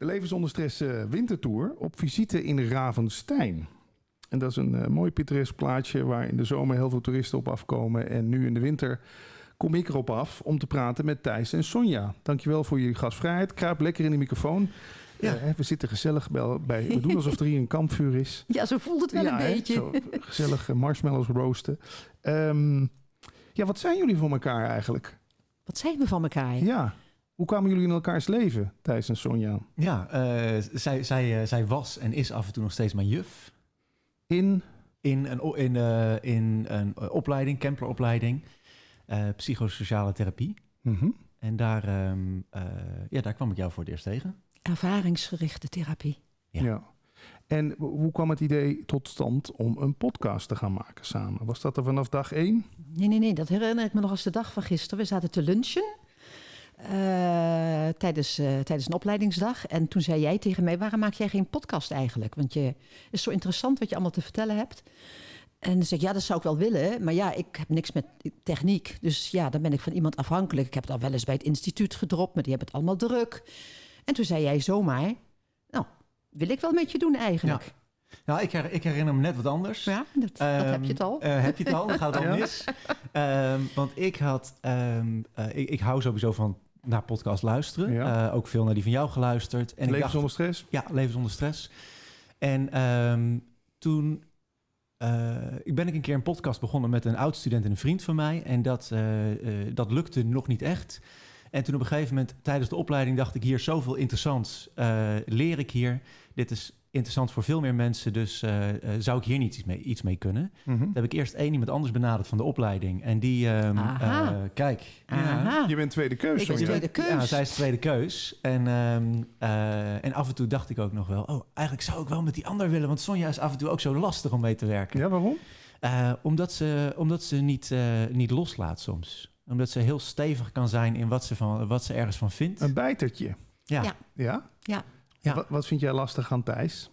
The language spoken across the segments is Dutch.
De Leven zonder stress eh, wintertour op visite in Ravenstein. En dat is een eh, mooi pittoresk plaatje, waar in de zomer heel veel toeristen op afkomen. En nu in de winter kom ik erop af om te praten met Thijs en Sonja. Dankjewel voor jullie gastvrijheid. Kruip lekker in de microfoon. Ja. Eh, we zitten gezellig bij. We doen alsof er hier een kampvuur is. Ja, zo voelt het wel een beetje. gezellig marshmallows roosten. Ehm, ja, wat zijn jullie van elkaar eigenlijk? Wat zijn we van elkaar? Ja. Hoe kwamen jullie in elkaars leven, Thijs en Sonja? Ja, eh, zij, zij, eh, zij was en is af en toe nog steeds mijn juf. In? In een, in, eh, in een opleiding, uh, psychosociale therapie. Mhm. En daar, ehm, ja, daar kwam ik jou voor het eerst tegen. Ervaringsgerichte therapie. ja. ja. En hoe kwam het idee tot stand om een podcast te gaan maken samen? Was dat er vanaf dag één? Nee, nee, nee. Dat herinner ik me nog als de dag van gisteren. We zaten te lunchen eh, tijdens, eh, tijdens een opleidingsdag. En toen zei jij tegen mij, waarom maak jij geen podcast eigenlijk? Want je is zo interessant wat je allemaal te vertellen hebt. En dan zeg ik, ja, dat zou ik wel willen. Maar ja, ik heb niks met techniek. Dus ja, dan ben ik van iemand afhankelijk. Ik heb het al wel eens bij het instituut gedropt, maar die hebben het allemaal druk. En toen zei jij zomaar, nou, wil ik wel met je doen eigenlijk. Ja. Nou, ik, her, ik herinner me net wat anders. Ja, dat, heb je het al. Ehm, eh, heb je het al, dan gaat het al mis. Ehm, want ik had, ehm, ik, ik hou sowieso van naar podcast luisteren. Eh, ook veel naar die van jou geluisterd. En leven zonder stress? Ja, leven zonder stress. En ehm, toen eh, ik ben ik een keer een podcast begonnen met een oud-student en een vriend van mij. En dat, eh, dat lukte nog niet echt. En toen op een gegeven moment tijdens de opleiding dacht ik hier zoveel interessants. leer ik hier. Dit is interessant voor veel meer mensen. Dus eh, eh, zou ik hier niet iets mee, iets mee kunnen? Mm heb ik eerst één iemand anders benaderd van de opleiding. En die, ehm, eh, kijk. Je bent tweede keus. tweede keus. Ja, zij is tweede keus. En, ehm, en af en toe dacht ik ook nog wel... oh, eigenlijk zou ik wel met die ander willen. Want Sonja is af en toe ook zo lastig om mee te werken. Ja, waarom? omdat ze, omdat ze niet, niet loslaat soms. Omdat ze heel stevig kan zijn in wat ze, van, wat ze ergens van vindt. Een bijtertje. Ja. ja. ja. Wat, wat, vind jij lastig aan Thijs?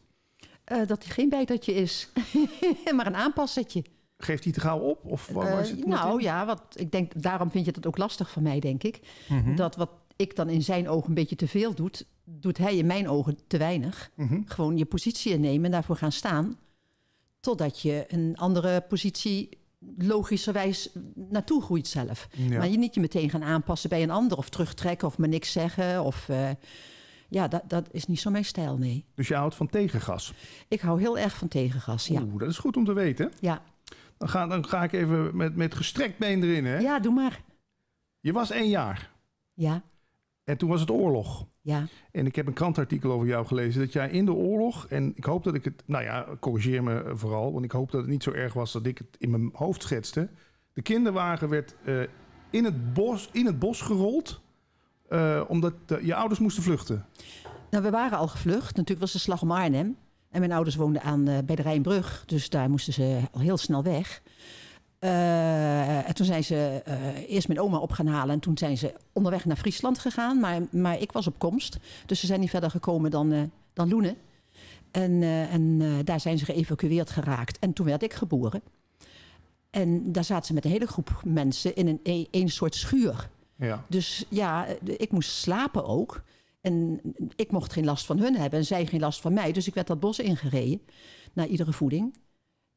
Eh, dat hij geen bijtertje is, maar een aanpassetje. Geeft hij het gauw op? Of waar uh, nou ja, wat, ik denk, daarom vind je dat ook lastig van mij, denk ik. Mhm. Dat wat ik dan in zijn ogen een beetje te veel doet, doet hij in mijn ogen te weinig. Mhm. Gewoon je positie innemen en daarvoor gaan staan. Totdat je een andere positie logischerwijs naartoe groeit zelf. Maar je niet je meteen gaan aanpassen bij een ander of terugtrekken of maar niks zeggen. Of, eh, ja, dat, dat is niet zo mijn stijl, nee. Dus je houdt van tegengas? Ik hou heel erg van tegengas, ja. Oeh, dat is goed om te weten. Ja. Dan ga, dan ga ik even met, met gestrekt been erin, hè? Ja, doe maar. Je was één jaar. Ja. En toen was het oorlog. Ja. En ik heb een krantartikel over jou gelezen dat jij in de oorlog, en ik hoop dat ik het, nou ja, corrigeer me vooral, want ik hoop dat het niet zo erg was dat ik het in mijn hoofd schetste. De kinderwagen werd eh, in, het bos, in het bos gerold eh, omdat je ouders moesten vluchten? Nou, we waren al gevlucht. Natuurlijk was de slag om Arnhem. En mijn ouders woonden aan, eh, bij de Rijnbrug. Dus daar moesten ze al heel snel weg. Eh, en toen zijn ze eerst mijn oma op gaan halen. En toen zijn ze onderweg naar Friesland gegaan. Maar, maar ik was op komst. Dus ze zijn niet verder gekomen dan, dan Loenen. En, en daar zijn ze geëvacueerd geraakt. En toen werd ik geboren. En daar zaten ze met een hele groep mensen in een, e, een soort schuur. Ja. Dus ja, eh, ik moest slapen ook. En ik mocht geen last van hun hebben en zij geen last van mij. Dus ik werd dat bos ingereden naar iedere voeding.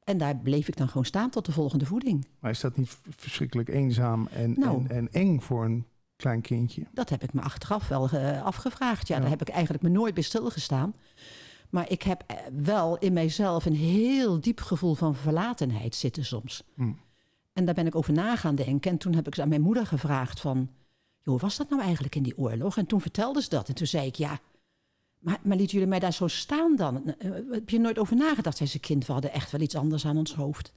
En daar bleef ik dan gewoon staan tot de volgende voeding. Maar is dat niet verschrikkelijk eenzaam en, nou. en, en eng voor een klein kindje? Dat heb ik me achteraf wel eh, afgevraagd. Ja, daar heb ik eigenlijk me nooit bij stilgestaan. Maar ik heb eh, wel in mijzelf een heel diep gevoel van verlatenheid zitten soms. Hmm. En daar ben ik over na gaan denken. En toen heb ik ze aan mijn moeder gevraagd van... joh, was dat nou eigenlijk in die oorlog? En toen vertelde ze dat. En toen zei ik, ja, maar, maar lieten jullie mij daar zo staan dan? Eh, eh, heb je nooit over nagedacht? Zei ze, kind, we hadden echt wel iets anders aan ons hoofd.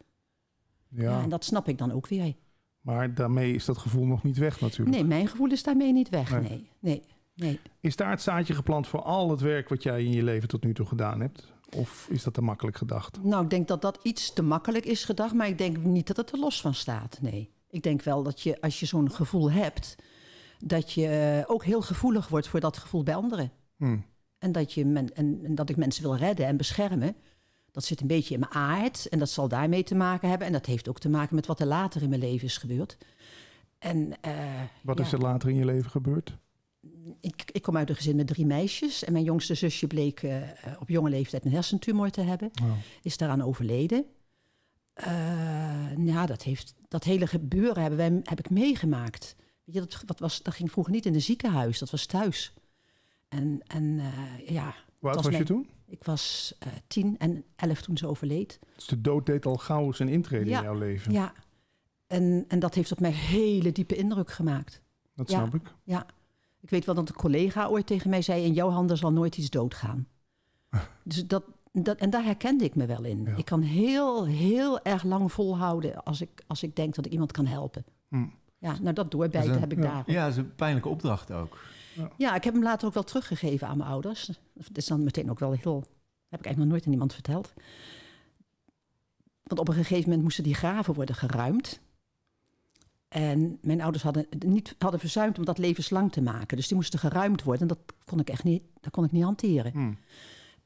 Ja. en dat snap ik dan ook weer. Maar daarmee is dat gevoel nog niet weg natuurlijk. Nee, mijn gevoel is daarmee niet weg, nee. nee. nee. Nee. Is daar het zaadje geplant voor al het werk wat jij in je leven tot nu toe gedaan hebt? Of is dat te makkelijk gedacht? Nou, ik denk dat dat iets te makkelijk is gedacht, maar ik denk niet dat het er los van staat. Nee. Ik denk wel dat je, als je zo'n gevoel hebt, dat je eh, ook heel gevoelig wordt voor dat gevoel bij anderen. Hmm. En, dat je men, en, en, dat ik mensen wil redden en beschermen. Dat zit een beetje in mijn aard en dat zal daarmee te maken hebben. En dat heeft ook te maken met wat er later in mijn leven is gebeurd. En, eh, wat is er later in je leven gebeurd? ik, ik, kom uit een gezin met drie meisjes. En mijn jongste zusje bleek eh, op jonge leeftijd een hersentumor te hebben. Oh. Is daaraan overleden. Uh, nou, dat, heeft, dat hele gebeuren hebben wij, heb ik meegemaakt. Weet je, dat, wat was, dat ging vroeger niet in een ziekenhuis, dat was thuis. En, en eh, ja. Hoe oud was, je toen? Ik was tien en elf toen ze overleed. Dus de dood deed al gauw zijn intrede in jouw leven. Ja, en, en dat heeft op mij hele diepe indruk gemaakt. Dat snap ik. Ja. Ik weet wel dat een collega ooit tegen mij zei: In jouw handen zal nooit iets doodgaan. dus dat, dat, en daar herkende ik me wel in. Ik kan heel, heel erg lang volhouden als ik, als ik denk dat ik iemand kan helpen. Hm. Ja, nou dat doorbijten heb ik daar. Ja, dat is een pijnlijke opdracht ook. Ja. ja. ik heb hem later ook wel teruggegeven aan mijn ouders. Dat is dan meteen ook wel heel... heb ik eigenlijk nog nooit aan iemand verteld. Want op een gegeven moment moesten die graven worden geruimd. En mijn ouders hadden, niet, hadden verzuimd om dat levenslang te maken. Dus die moesten geruimd worden. En dat kon ik echt niet, dat kon ik niet hanteren. Hmm.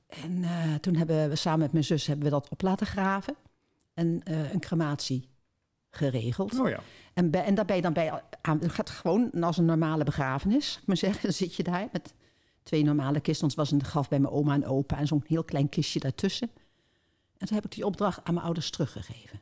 En eh, toen hebben we samen met mijn zus hebben we dat op laten graven. En eh, een crematie geregeld. Oh ja. en, en daarbij dan bij aan, het gaat gewoon als een normale begrafenis. Maar zeggen, dan zit je daar met twee normale kisten. Ons was een graf bij mijn oma en opa en zo'n heel klein kistje daartussen. En toen heb ik die opdracht aan mijn ouders teruggegeven.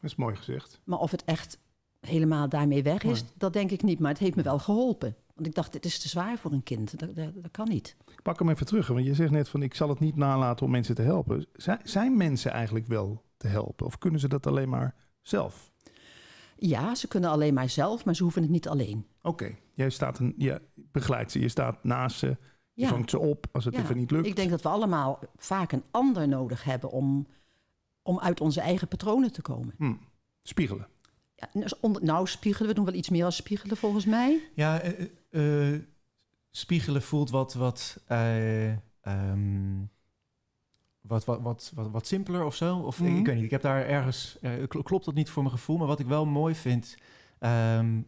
Dat is mooi gezegd. Maar of het echt helemaal daarmee weg is, dat denk ik niet. Maar het heeft me wel geholpen. Want ik dacht, dit is te zwaar voor een kind. Dat, dat, kan niet. Pak hem even terug, want je zegt net van ik zal het niet nalaten om mensen te helpen. Zijn, zijn mensen eigenlijk wel te helpen? Of kunnen ze dat alleen maar zelf? Ja, ze kunnen alleen maar zelf, maar ze hoeven het niet alleen. Oké, jij staat een, je begeleidt ze, je staat naast ze, je ja. vangt ze op als het even niet lukt. Ik denk dat we allemaal vaak een ander nodig hebben om, om uit onze eigen patronen te komen. Hmm. Spiegelen. Ja, nou, spiegelen, we doen wel iets meer als spiegelen volgens mij. Ja, uh, uh, spiegelen voelt wat, wat, uh, um, wat, wat, wat, wat, simpeler of zo. Of ik, mhm. weet niet, ik heb daar ergens, klopt dat niet voor mijn gevoel, maar wat ik wel mooi vind. Um,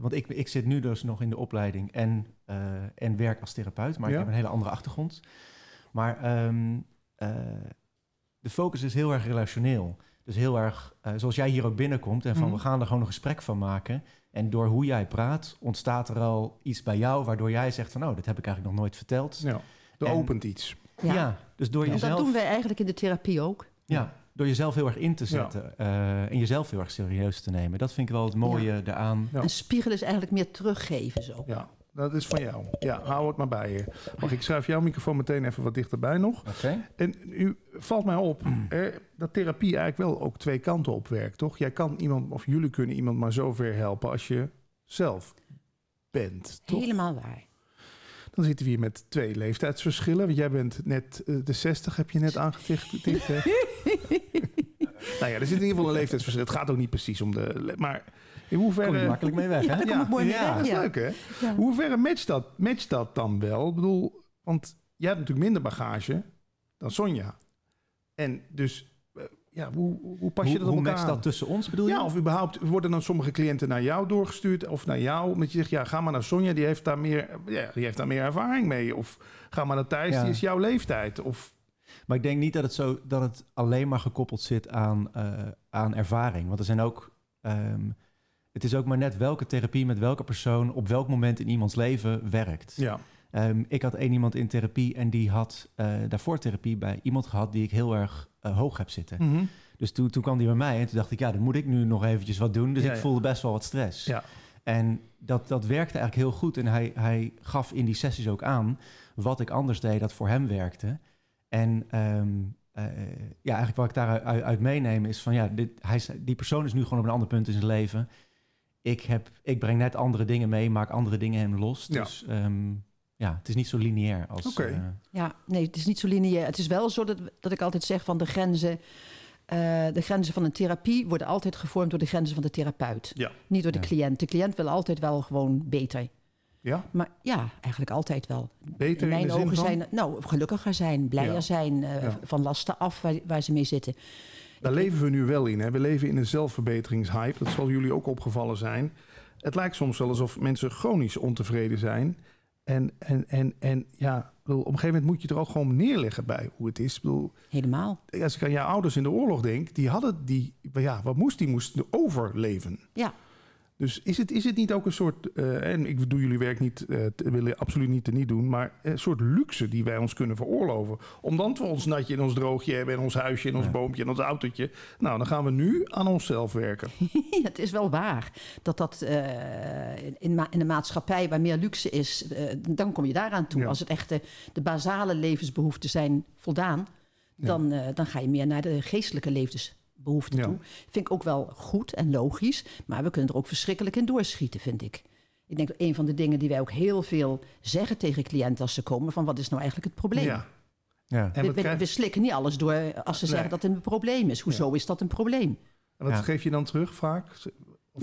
want ik, ik zit nu dus nog in de opleiding en, en werk als therapeut, maar ik heb een hele andere achtergrond. Maar um, de focus is heel erg relationeel. Dus heel erg, eh, zoals jij hier ook binnenkomt en van mhm. we gaan er gewoon een gesprek van maken. En door hoe jij praat, ontstaat er al iets bij jou waardoor jij zegt van nou, oh, dat heb ik eigenlijk nog nooit verteld. Ja, er opent iets. Ja. dus door jezelf. En dat doen wij eigenlijk in de therapie ook. Ja, door jezelf heel erg in te zetten eh, en jezelf heel erg serieus te nemen. Dat vind ik wel het mooie eraan. Ja. En spiegel is eigenlijk meer teruggeven zo. Ja. Dat is van jou. Ja, hou het maar bij je. Mag ik schuif jouw microfoon meteen even wat dichterbij nog. Oké. En u valt mij op dat therapie eigenlijk wel ook twee kanten op werkt, toch? Jij kan iemand, of jullie kunnen iemand maar zover helpen als je zelf bent. Toch? Helemaal waar. Dan zitten we hier met twee leeftijdsverschillen. Want jij bent net eh, de 60, heb je net aangeticht. nou ja, er zit in ieder geval een leeftijdsverschil. Het gaat ook niet precies om de. Maar in hoeverre... Kom makkelijk mee weg, hè? Ja, mooi mee ja, weg, Dat is leuk, hè? Hoe hoeverre matcht dat, matcht dat dan wel? Ik bedoel, want jij hebt natuurlijk minder bagage dan Sonja. En dus, eh, ja, hoe, hoe pas je dat hoe, op elkaar Hoe matcht dat tussen ons, bedoel je? Ja, of überhaupt worden dan sommige cliënten naar jou doorgestuurd of naar jou? Omdat je zegt, ja, ga maar naar Sonja, die heeft daar meer, ja, die heeft daar meer ervaring mee. Of ga maar naar Thijs, die is jouw leeftijd. Of... Maar ik denk niet dat het, zo, dat het alleen maar gekoppeld zit aan, eh, aan ervaring. Want er zijn ook... Ehm, het is ook maar net welke therapie met welke persoon op welk moment in iemands leven werkt. Ja. Ehm, ik had één iemand in therapie en die had eh, daarvoor therapie bij iemand gehad die ik heel erg eh, hoog heb zitten. Mhm. Dus toen, toen kwam die bij mij en toen dacht ik, ja, dan moet ik nu nog eventjes wat doen. Dus ik voelde best wel wat stress. Ja. En dat, dat werkte eigenlijk heel goed. En hij, hij gaf in die sessies ook aan wat ik anders deed dat voor hem werkte. En ehm, eh, ja, eigenlijk wat ik daaruit uit, meeneem is van ja, dit, hij, die persoon is nu gewoon op een ander punt in zijn leven ik, heb, ik breng net andere dingen mee, maak andere dingen hem los. Dus ja, ehm, ja het is niet zo lineair als. Oké. Eh, ja, nee, het is niet zo lineair. Het is wel zo dat, dat ik altijd zeg van de grenzen. Eh, de grenzen van een therapie worden altijd gevormd door de grenzen van de therapeut. Ja. Niet door de cliënt. De cliënt wil altijd wel gewoon beter. Ja? Maar ja, eigenlijk altijd wel. Beter in mijn de ogen zin van? zijn, nou, gelukkiger zijn, blijer zijn, eh, van lasten af waar, waar, ze mee zitten. Daar leven we nu wel in. Hè? We leven in een zelfverbeteringshype. Dat zal jullie ook opgevallen zijn. Het lijkt soms wel alsof mensen chronisch ontevreden zijn. En, en, en, en ja, op een gegeven moment moet je er ook gewoon neerleggen bij hoe het is. bedoel, Helemaal. Als ik aan jouw ouders in de oorlog denk, die hadden die, ja, wat moest die? moesten overleven. Ja. Dus is het, is het niet ook een soort, eh, en ik doe jullie werk niet, uh, willen absoluut niet te niet doen, maar een soort luxe die wij ons kunnen veroorloven. Omdat we ons natje in ons droogje hebben en ons huisje en ons boompje en ons autootje. Nou, dan gaan we nu aan onszelf werken. het is wel waar dat dat eh, in, in, de maatschappij waar meer luxe is, dan kom je daaraan toe. Als het echt de, basale levensbehoeften zijn voldaan, dan, dan ga je meer naar de geestelijke levens behoefte ja. toe. Vind ik ook wel goed en logisch. Maar we kunnen er ook verschrikkelijk in doorschieten, vind ik. Ik denk een van de dingen die wij ook heel veel zeggen tegen cliënten als ze komen: van wat is nou eigenlijk het probleem? Ja. Ja. we, we, slikken niet alles door als ze zeggen dat het een probleem is. Hoezo is dat een probleem? En wat geef je dan terug vaak? Of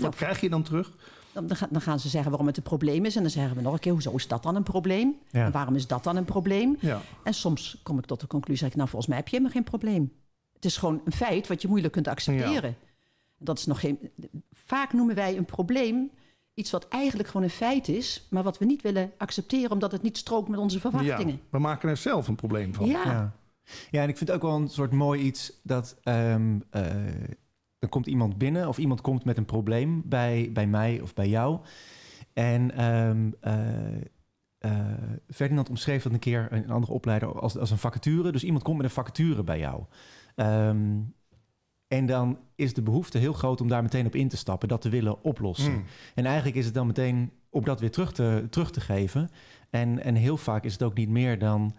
wat nou, krijg je dan terug? Dan, dan, gaan ze zeggen waarom het een probleem is. En dan zeggen we nog een keer, hoezo is dat dan een probleem? En waarom is dat dan een probleem? En soms kom ik tot de conclusie, zeg ik, nou volgens mij heb je helemaal geen probleem. Het is gewoon een feit wat je moeilijk kunt accepteren. Dat is nog geen. Vaak noemen wij een probleem iets wat eigenlijk gewoon een feit is, maar wat we niet willen accepteren omdat het niet strookt met onze verwachtingen. Ja, we maken er zelf een probleem van. Ja. ja. en ik vind het ook wel een soort mooi iets dat um, er komt iemand binnen of iemand komt met een probleem bij, bij mij of bij jou. En um, Ferdinand omschreef dat een keer een andere opleider als, als een vacature. Dus iemand komt met een vacature bij jou. Ehm, en dan is de behoefte heel groot om daar meteen op in te stappen, dat te willen oplossen. Hmm. En eigenlijk is het dan meteen om dat weer terug te, terug te geven. En, en heel vaak is het ook niet meer dan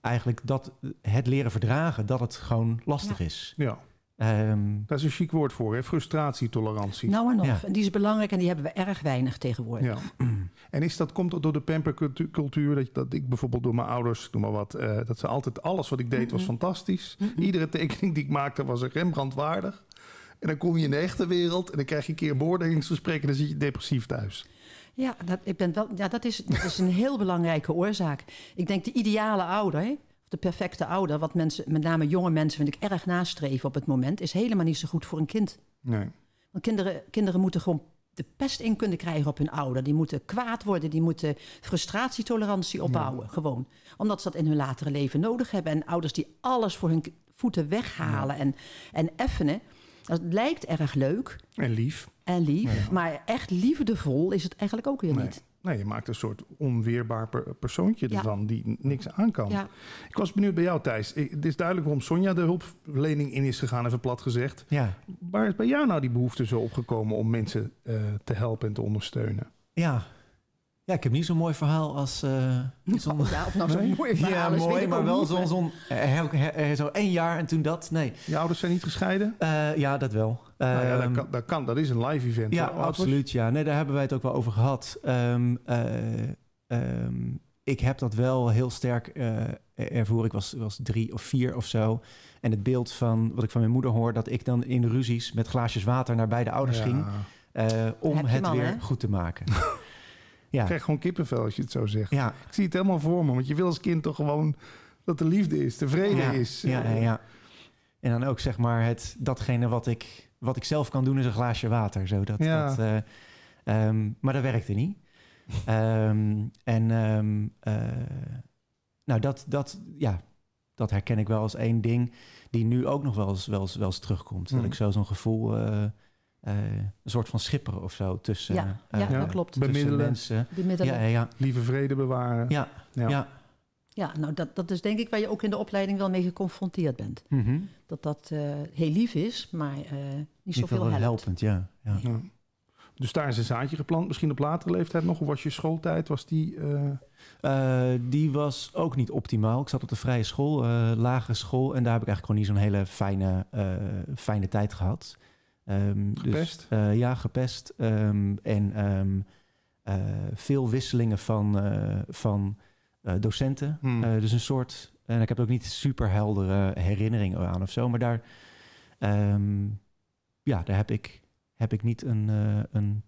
eigenlijk dat het leren verdragen dat het gewoon lastig is. Ja. Um, ehm, Daar is een chic woord voor, hè? frustratietolerantie. Nou en of. En die is belangrijk en die hebben we erg weinig tegenwoordig. Ja. En is dat, komt dat door de pampercultuur? Dat, ik bijvoorbeeld door mijn ouders, noem maar wat, eh, dat ze altijd alles wat ik deed was fantastisch. Iedere tekening die ik maakte was een Rembrandt waardig. En dan kom je in de echte wereld en dan krijg je een keer een beoordelingsgesprek en dan zit je depressief thuis. Ja, dat, ik ben wel, ja, dat, is, is een heel belangrijke oorzaak. Ik denk de ideale ouder. Hè? de perfecte ouder, wat mensen, met name jonge mensen, vind ik erg nastreven op het moment, is helemaal niet zo goed voor een kind. Nee. Want kinderen, kinderen moeten gewoon de pest in kunnen krijgen op hun ouder. Die moeten kwaad worden, die moeten frustratietolerantie opbouwen, gewoon. Omdat ze dat in hun latere leven nodig hebben. En ouders die alles voor hun voeten weghalen en, en effenen. Dat lijkt erg leuk. En lief. En lief, maar echt liefdevol is het eigenlijk ook weer niet nou, je maakt een soort onweerbaar per persoontje ervan dus die niks aan kan. Ik was benieuwd bij jou, Thijs. het is duidelijk waarom Sonja de hulplening in is gegaan, even plat gezegd. Ja. Waar is bij jou nou die behoefte zo opgekomen om mensen eh, te helpen en te ondersteunen? Ja, ja, ik heb niet zo'n mooi verhaal als... Uh, zon... ja, of nou zo'n mooi verhaal Ja, mooi, maar wel zo'n... Zo, eh, eh, zo één jaar en toen dat, nee. Je ouders zijn niet gescheiden? ja, dat wel. Nou ja, dat, ehm, kan, dat, kan, dat is een live event. Ja, absoluut. Ja. Nee, daar hebben wij het ook wel over gehad. Ehm, ehm, ik heb dat wel heel sterk ervoor. Ik was, was drie of vier of zo. En het beeld van wat ik van mijn moeder hoor... dat ik dan in ruzies met glaasjes water naar beide ouders ging... om het weer goed te maken. Ik krijg gewoon kippenvel als je het zo zegt. Ja. Ik zie het helemaal voor me. Want je wil als kind toch gewoon dat er liefde is, tevreden vrede is. Eh. Ja, ja, En dan ook zeg maar het, datgene wat ik, wat ik zelf kan doen is een glaasje water. Zo, dat, ja. dat, eh, ehm, maar dat werkte niet. Ehm, en ehm, eh, nou, dat, dat, ja, dat herken ik wel als één ding die nu ook nog wel eens, wel eens, wel eens terugkomt. Dat mm. ik zo zo'n gevoel uh, eh, een soort van schipper of zo tussen, ja, eh, ja, dat klopt. tussen Bemiddelen. mensen. Bemiddelen. Ja, ja. Lieve vrede bewaren. Ja, ja. ja. nou dat, dat is denk ik waar je ook in de opleiding wel mee geconfronteerd bent. Mhm. Dat dat eh, heel lief is, maar niet zoveel helpt. helpend. Ja, ja. Dus daar is een zaadje geplant, misschien op latere leeftijd nog. Of was je schooltijd, was die... die was ook niet optimaal. Ik zat op de vrije school, lagere school. En daar heb ik eigenlijk gewoon niet zo'n hele fijne, fijne tijd gehad. Um, gepest? Eh, ja, gepest. Ehm, en um, veel wisselingen van, eh, van docenten. Hmm. dus een soort... En ik heb ook niet super heldere herinneringen aan of zo. Maar daar, ja, daar heb, ik, heb ik niet een, een,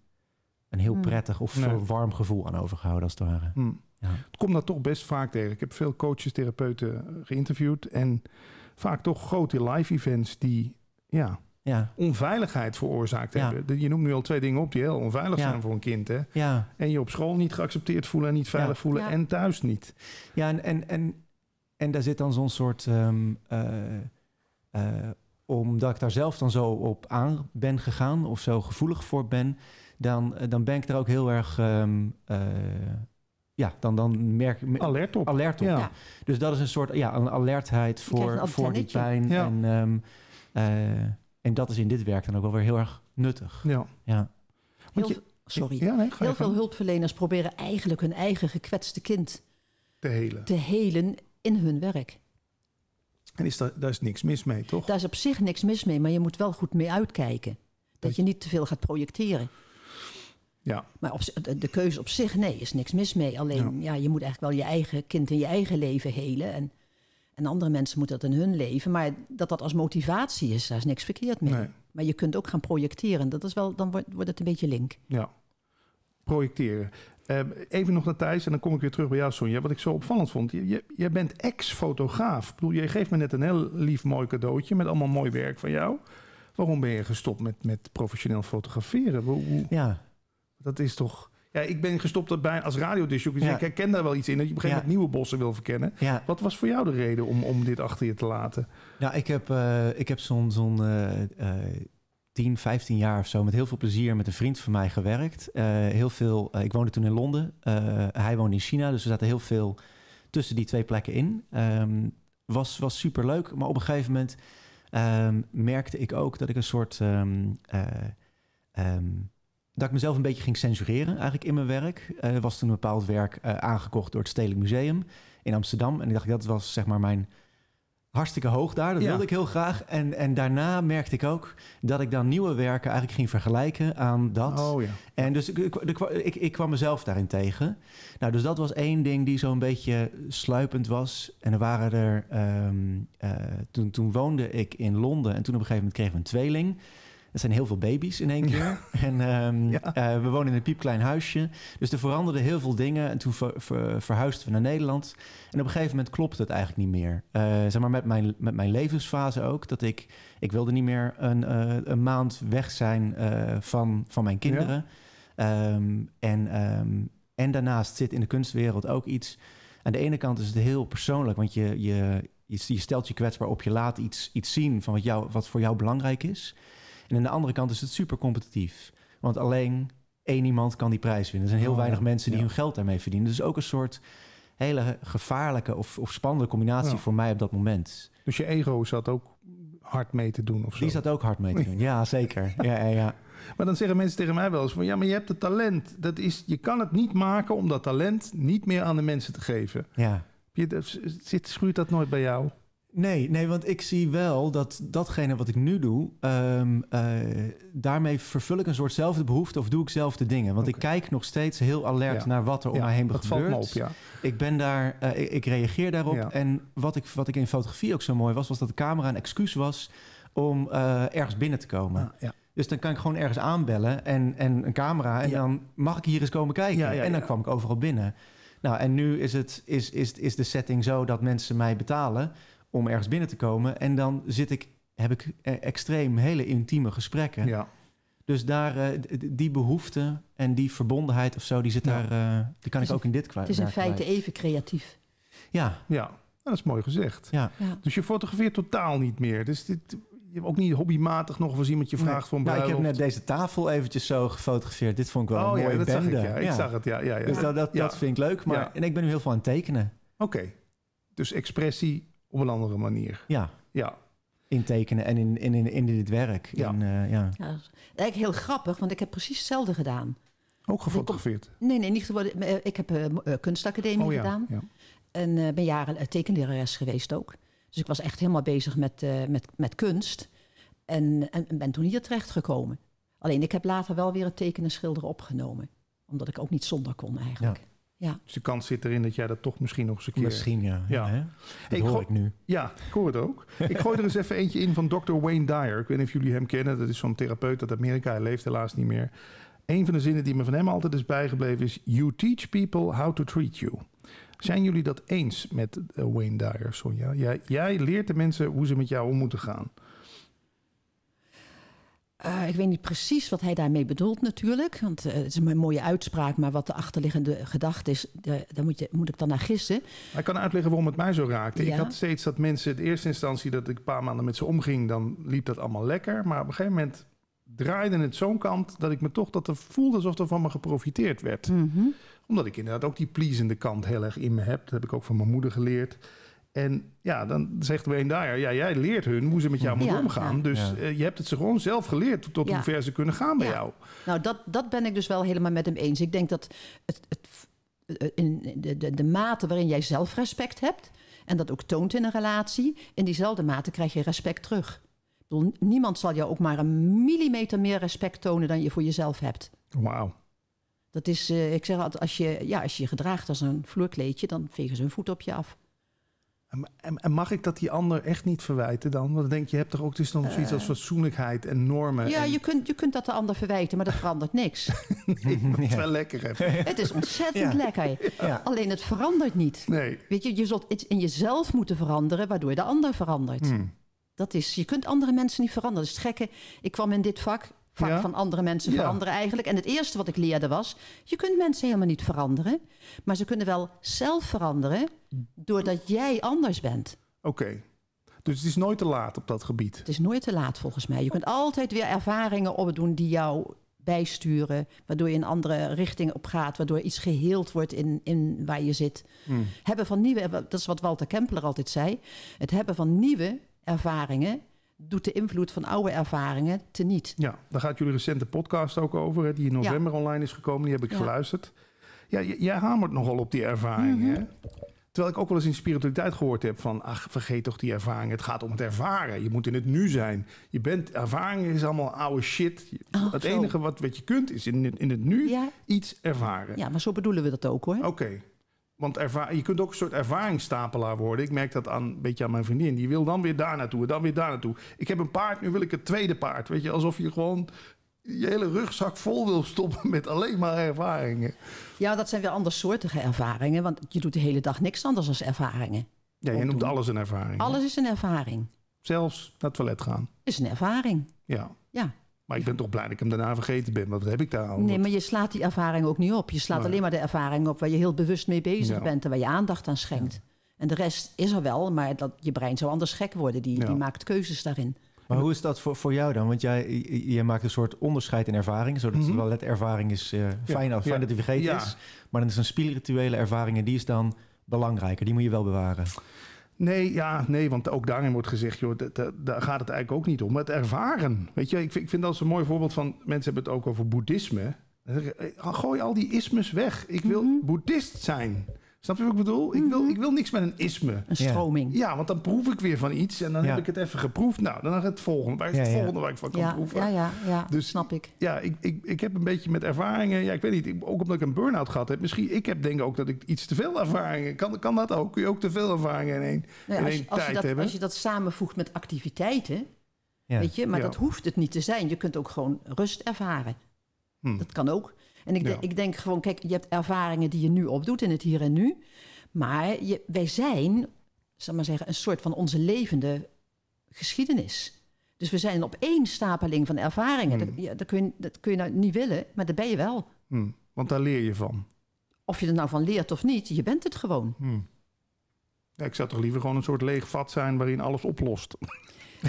een heel hmm. prettig of warm gevoel aan overgehouden als het ware. Hmm. Ja. Het komt dat toch best vaak tegen. Ik heb veel coaches, therapeuten geïnterviewd. En vaak toch grote live events die... Ja, ja. onveiligheid veroorzaakt hebben. Je noemt nu al twee dingen op die heel onveilig zijn voor een kind. Hè? En je op school niet geaccepteerd voelen en niet veilig voelen en thuis niet. Ja, en, en, en, en daar zit dan zo'n soort. Um, uh, omdat ik daar zelf dan zo op aan ben gegaan of zo gevoelig voor ben, dan, eh, dan ben ik er ook heel erg. Ehm, ja, dan, dan merk ik... Alert op. Alert op. Ja. Dus dat is een soort ja, een alertheid voor, voor die pijn. En, ehm, en dat is in dit werk dan ook wel weer heel erg nuttig. Ja. ja. je, sorry. heel veel hulpverleners proberen eigenlijk hun eigen gekwetste kind te helen, te helen in hun werk. En is daar, daar is niks mis mee, toch? Daar is op zich niks mis mee, maar je moet wel goed mee uitkijken. Dat je niet te veel gaat projecteren. Ja. Maar op, de keuze op zich, nee, is niks mis mee. Alleen, ja. ja je moet eigenlijk wel je eigen kind in je eigen leven helen. En en andere mensen moeten dat in hun leven. Maar dat dat als motivatie is, daar is niks verkeerd mee. Maar je kunt ook gaan projecteren. Dat is wel, dan wordt, wordt het een beetje link. Ja, projecteren. Ehm, even nog naar Thijs en dan kom ik weer terug bij jou, Sonja. Wat ik zo opvallend vond. Je, je, bent ex-fotograaf. Ik bedoel, je geeft me net een heel lief mooi cadeautje met allemaal mooi werk van jou. Waarom ben je gestopt met, met professioneel fotograferen? Hoe, ja. Dat is toch... Ja, ik ben gestopt bij, als radiodisjoek. Dus ik herken daar wel iets in. Dat je op een gegeven moment nieuwe bossen wil verkennen. Wat was voor jou de reden om, om dit achter je te laten? Nou, ik heb, uh, ik heb zo'n... zo'n uh, uh, 10, 15 jaar of zo met heel veel plezier met een vriend van mij gewerkt. Eh, heel veel, eh, ik woonde toen in Londen, hij woonde in China, dus we zaten heel veel tussen die twee plekken in. Ehm, was, was super leuk, maar op een gegeven moment ehm, merkte ik ook dat ik een soort ehm, dat ik mezelf een beetje ging censureren eigenlijk in mijn werk. Er eh, was toen een bepaald werk eh, aangekocht door het Stedelijk Museum in Amsterdam. En ik dacht, dat was zeg maar mijn hartstikke hoog daar. Dat wilde ik heel graag. En, en daarna merkte ik ook dat ik dan nieuwe werken eigenlijk ging vergelijken aan dat. Oh, ja. En dus ik, ik, ik, ik kwam mezelf daarin tegen. Nou, dus dat was één ding die zo'n beetje sluipend was. En er waren er... Ehm, eh, toen, toen woonde ik in Londen en toen op een gegeven moment kregen we een tweeling... Dat zijn heel veel baby's in één keer. En ehm, eh, we wonen in een piepklein huisje. Dus er veranderden heel veel dingen. En toen ver, verhuisden we naar Nederland. En op een gegeven moment klopte het eigenlijk niet meer. Eh, zeg maar met mijn, met mijn levensfase ook. Dat ik, ik wilde niet meer een, eh, een maand weg zijn van, van mijn kinderen. Ehm, en, ehm, en daarnaast zit in de kunstwereld ook iets... Aan de ene kant is het heel persoonlijk, want je, je, je, stelt je kwetsbaar op. Je laat iets, iets zien van wat, jou, wat voor jou belangrijk is. En aan de andere kant is het super competitief. Want alleen één iemand kan die prijs winnen. Er zijn heel oh, weinig mensen die hun geld daarmee verdienen. Dus ook een soort hele gevaarlijke of, of spannende combinatie voor mij op dat moment. Dus je ego zat ook hard mee te doen of zo? Die zat ook hard mee te doen, ja zeker. Ja, ja, ja. Maar dan zeggen mensen tegen mij wel eens van... ja, maar je hebt het talent. Dat is, je kan het niet maken om dat talent niet meer aan de mensen te geven. Ja. Je, zit, schuurt dat nooit bij jou? Nee, nee, want ik zie wel dat datgene wat ik nu doe, ehm, eh, daarmee vervul ik een soortzelfde behoefte of doe ik zelfde dingen. Want ik kijk nog steeds heel alert naar wat er om mij heen dat gebeurt. Valt me op, ja. Ik ben daar, eh, ik, reageer daarop. En wat ik, wat ik in fotografie ook zo mooi was, was dat de camera een excuus was om eh, ergens binnen te komen. Ah, ja. Dus dan kan ik gewoon ergens aanbellen en, en een camera. En dan mag ik hier eens komen kijken. en dan kwam ik overal binnen. Nou, en nu is, het, is, is, is de setting zo dat mensen mij betalen om ergens binnen te komen. En dan zit ik, heb ik e-, extreem hele intieme gesprekken. Ja. Dus daar, eh, die behoefte en die verbondenheid of zo, die zit daar, eh, die kan ik ook in dit kwijt. Het is in feite even creatief. Ja. Ja, dat is mooi gezegd. Ja. Dus je fotografeert totaal niet meer. Dus dit, je hebt ook niet hobbymatig nog eens iemand je vraagt nee. voor nou, ik heb net deze tafel eventjes zo gefotografeerd. Dit vond ik wel mooi. een oh mooie ja, dat Zag ik, ja. ik zag het, ja. ja, Dus dat, dat, vind ik leuk. Maar, En ik ben nu heel veel aan het tekenen. Oké. Dus expressie op een andere manier. Ja. Ja. Intekenen en in, in, in, in dit werk. Ja. In, eh, ja. ja. Dat is eigenlijk heel grappig, want ik heb precies hetzelfde gedaan. Ook gefotografeerd? Nee, nee, niet geworden. Eh, ik heb uh, kunstacademie oh, ja. gedaan. En ben jaren tekenlerares geweest ook. Dus ik was echt helemaal bezig met, met, met kunst. En, en, ben toen hier terecht gekomen. Alleen ik heb later wel weer het tekenen schilderen opgenomen. Omdat ik ook niet zonder kon eigenlijk. Ja. Ja. Dus de kans zit erin dat jij dat toch misschien nog eens een keer... Misschien, ja. ja. Hè? ik hoor ik nu. Ja, ik hoor het ook. ik gooi er eens even eentje in van Dr. Wayne Dyer. Ik weet niet of jullie hem kennen. Dat is zo'n therapeut uit Amerika. Hij leeft helaas niet meer. Een van de zinnen die me van hem altijd is bijgebleven is... You teach people how to treat you. Zijn jullie dat eens met eh, Wayne Dyer, Sonja? Jij, jij leert de mensen hoe ze met jou om moeten gaan. Eh, ik weet niet precies wat hij daarmee bedoelt natuurlijk. Want eh, het is een mooie uitspraak, maar wat de achterliggende gedachte is, daar moet, moet ik dan naar gissen. Hij kan uitleggen waarom het mij zo raakte. Ik had steeds dat mensen, in eerste instantie dat ik een paar maanden met ze omging, dan liep dat allemaal lekker. Maar op een gegeven moment draaide het zo'n kant dat ik me toch dat er voelde alsof er van me geprofiteerd werd. Mhm. Omdat ik inderdaad ook die pleasende kant heel erg in me heb. Dat heb ik ook van mijn moeder geleerd. En ja, dan zegt Wayne daar ja, jij leert hun hoe ze met jou moeten omgaan. Dus eh, je hebt het ze gewoon zelf geleerd tot hoe ver ze kunnen gaan bij jou. Nou, dat, dat ben ik dus wel helemaal met hem eens. Ik denk dat het, het eh, in de, de, de mate waarin jij zelf respect hebt... en dat ook toont in een relatie... in diezelfde mate krijg je respect terug. Ik bedoel, niemand zal jou ook maar een millimeter meer respect tonen... dan je voor jezelf hebt. Wauw. Dat is, eh, ik zeg altijd, als je, ja, als je je gedraagt als een vloerkleedje... dan vegen ze hun voet op je af. En, mag ik dat die ander echt niet verwijten dan? Want dan denk je, je hebt toch ook dus nog zoiets als eh. fatsoenlijkheid en normen. Ja, Je, kunt, je kunt dat de ander verwijten, maar dat verandert niks. het is wel lekker. Hè? Het is ontzettend lekker. Alleen het verandert niet. Nee. Weet je, je zult iets in jezelf moeten veranderen, waardoor de ander verandert. Hmm. Dat is, je kunt andere mensen niet veranderen. Dat is het gekke. Ik kwam in dit vak Vaak van andere mensen veranderen eigenlijk. En het eerste wat ik leerde was: je kunt mensen helemaal niet veranderen, maar ze kunnen wel zelf veranderen doordat jij anders bent. Oké. Dus het is nooit te laat op dat gebied. Het is nooit te laat volgens mij. Je kunt altijd weer ervaringen opdoen die jou bijsturen, waardoor je een andere richting op gaat, waardoor iets geheeld wordt in, in waar je zit. Hmm. Hebben van nieuwe, dat is wat Walter Kempeler altijd zei, het hebben van nieuwe ervaringen doet de invloed van oude ervaringen teniet. Ja, daar gaat jullie recente podcast ook over, hè, die in november online is gekomen. Die heb ik geluisterd. Ja, jij hamert nogal op die ervaringen. Mhm. Terwijl ik ook wel eens in spiritualiteit gehoord heb van... ach, vergeet toch die ervaring. Het gaat om het ervaren. Je moet in het nu zijn. Je bent, ervaring is allemaal oude shit. het enige wat, wat je kunt is in, in het nu iets ervaren. Ja, maar zo bedoelen we dat ook hoor. Oké. Want je kunt ook een soort ervaringstapelaar worden. Ik merk dat aan, een beetje aan mijn vriendin. Die wil dan weer daar naartoe dan weer daar naartoe. Ik heb een paard, nu wil ik het tweede paard. Weet je, alsof je gewoon je hele rugzak vol wil stoppen met alleen maar ervaringen. Ja, dat zijn weer andersoortige ervaringen. Want je doet de hele dag niks anders als ervaringen. Ja, je noemt alles een ervaring. Alles is een ervaring. Zelfs naar het toilet gaan. Is een ervaring. Ja. Ja. Maar ik ben toch blij dat ik hem daarna vergeten ben. Want wat heb ik daar al. Nee, maar je slaat die ervaring ook niet op. Je slaat alleen maar de ervaring op waar je heel bewust mee bezig bent en waar je aandacht aan schenkt. En de rest is er wel, maar dat, je brein zou anders gek worden. Die, die maakt keuzes daarin. Maar hoe is dat voor, voor jou dan? Want jij, jij maakt een soort onderscheid in ervaring. Zodat mm -hmm. het ervaring is eh, fijn, ja, fijn dat je vergeten is. Maar dan is een spirituele ervaring en die is dan belangrijker. Die moet je wel bewaren. Nee, ja, nee, want ook daarin wordt gezegd, joh, daar gaat het eigenlijk ook niet om. het ervaren. Weet je, ik vind, ik vind dat zo'n een mooi voorbeeld van. Mensen hebben het ook over boeddhisme. Eh, gooi al die ismes weg. Ik wil mhm. boeddhist zijn. Snap je wat ik bedoel? ik, wil, mhm. ik wil niks met een isme. Een stroming. Ja, want dan proef ik weer van iets en dan heb ik het even geproefd. Nou, dan het volgende. Waar is het volgende waar ik van kan proeven? Ja, ja, ja. Dus, snap ik. Ja, ik, ik, ik heb een beetje met ervaringen. Ja, ik weet niet. Ook omdat ik een burn-out gehad heb. Misschien, ik heb denk ook dat ik iets te veel ervaringen. Kan, kan dat ook? Kun je ook te veel ervaringen in één, nou in één als tijd hebben? Als je dat samenvoegt met activiteiten, weet je, maar dat hoeft het niet te zijn. Je kunt ook gewoon rust ervaren. Hm. Dat kan ook. En ik, ik denk gewoon, kijk, je hebt ervaringen die je nu opdoet in het hier en nu. Maar je, wij zijn, zal maar zeggen, een soort van onze levende geschiedenis. Dus we zijn één stapeling van ervaringen. Dat, hmm. dat, kun je, dat kun je nou niet willen, maar daar ben je wel. Hmm. Want daar leer je van. Of je er nou van leert of niet, je bent het gewoon. Hmm. Ja, ik zou toch liever gewoon een soort leeg vat zijn waarin alles oplost.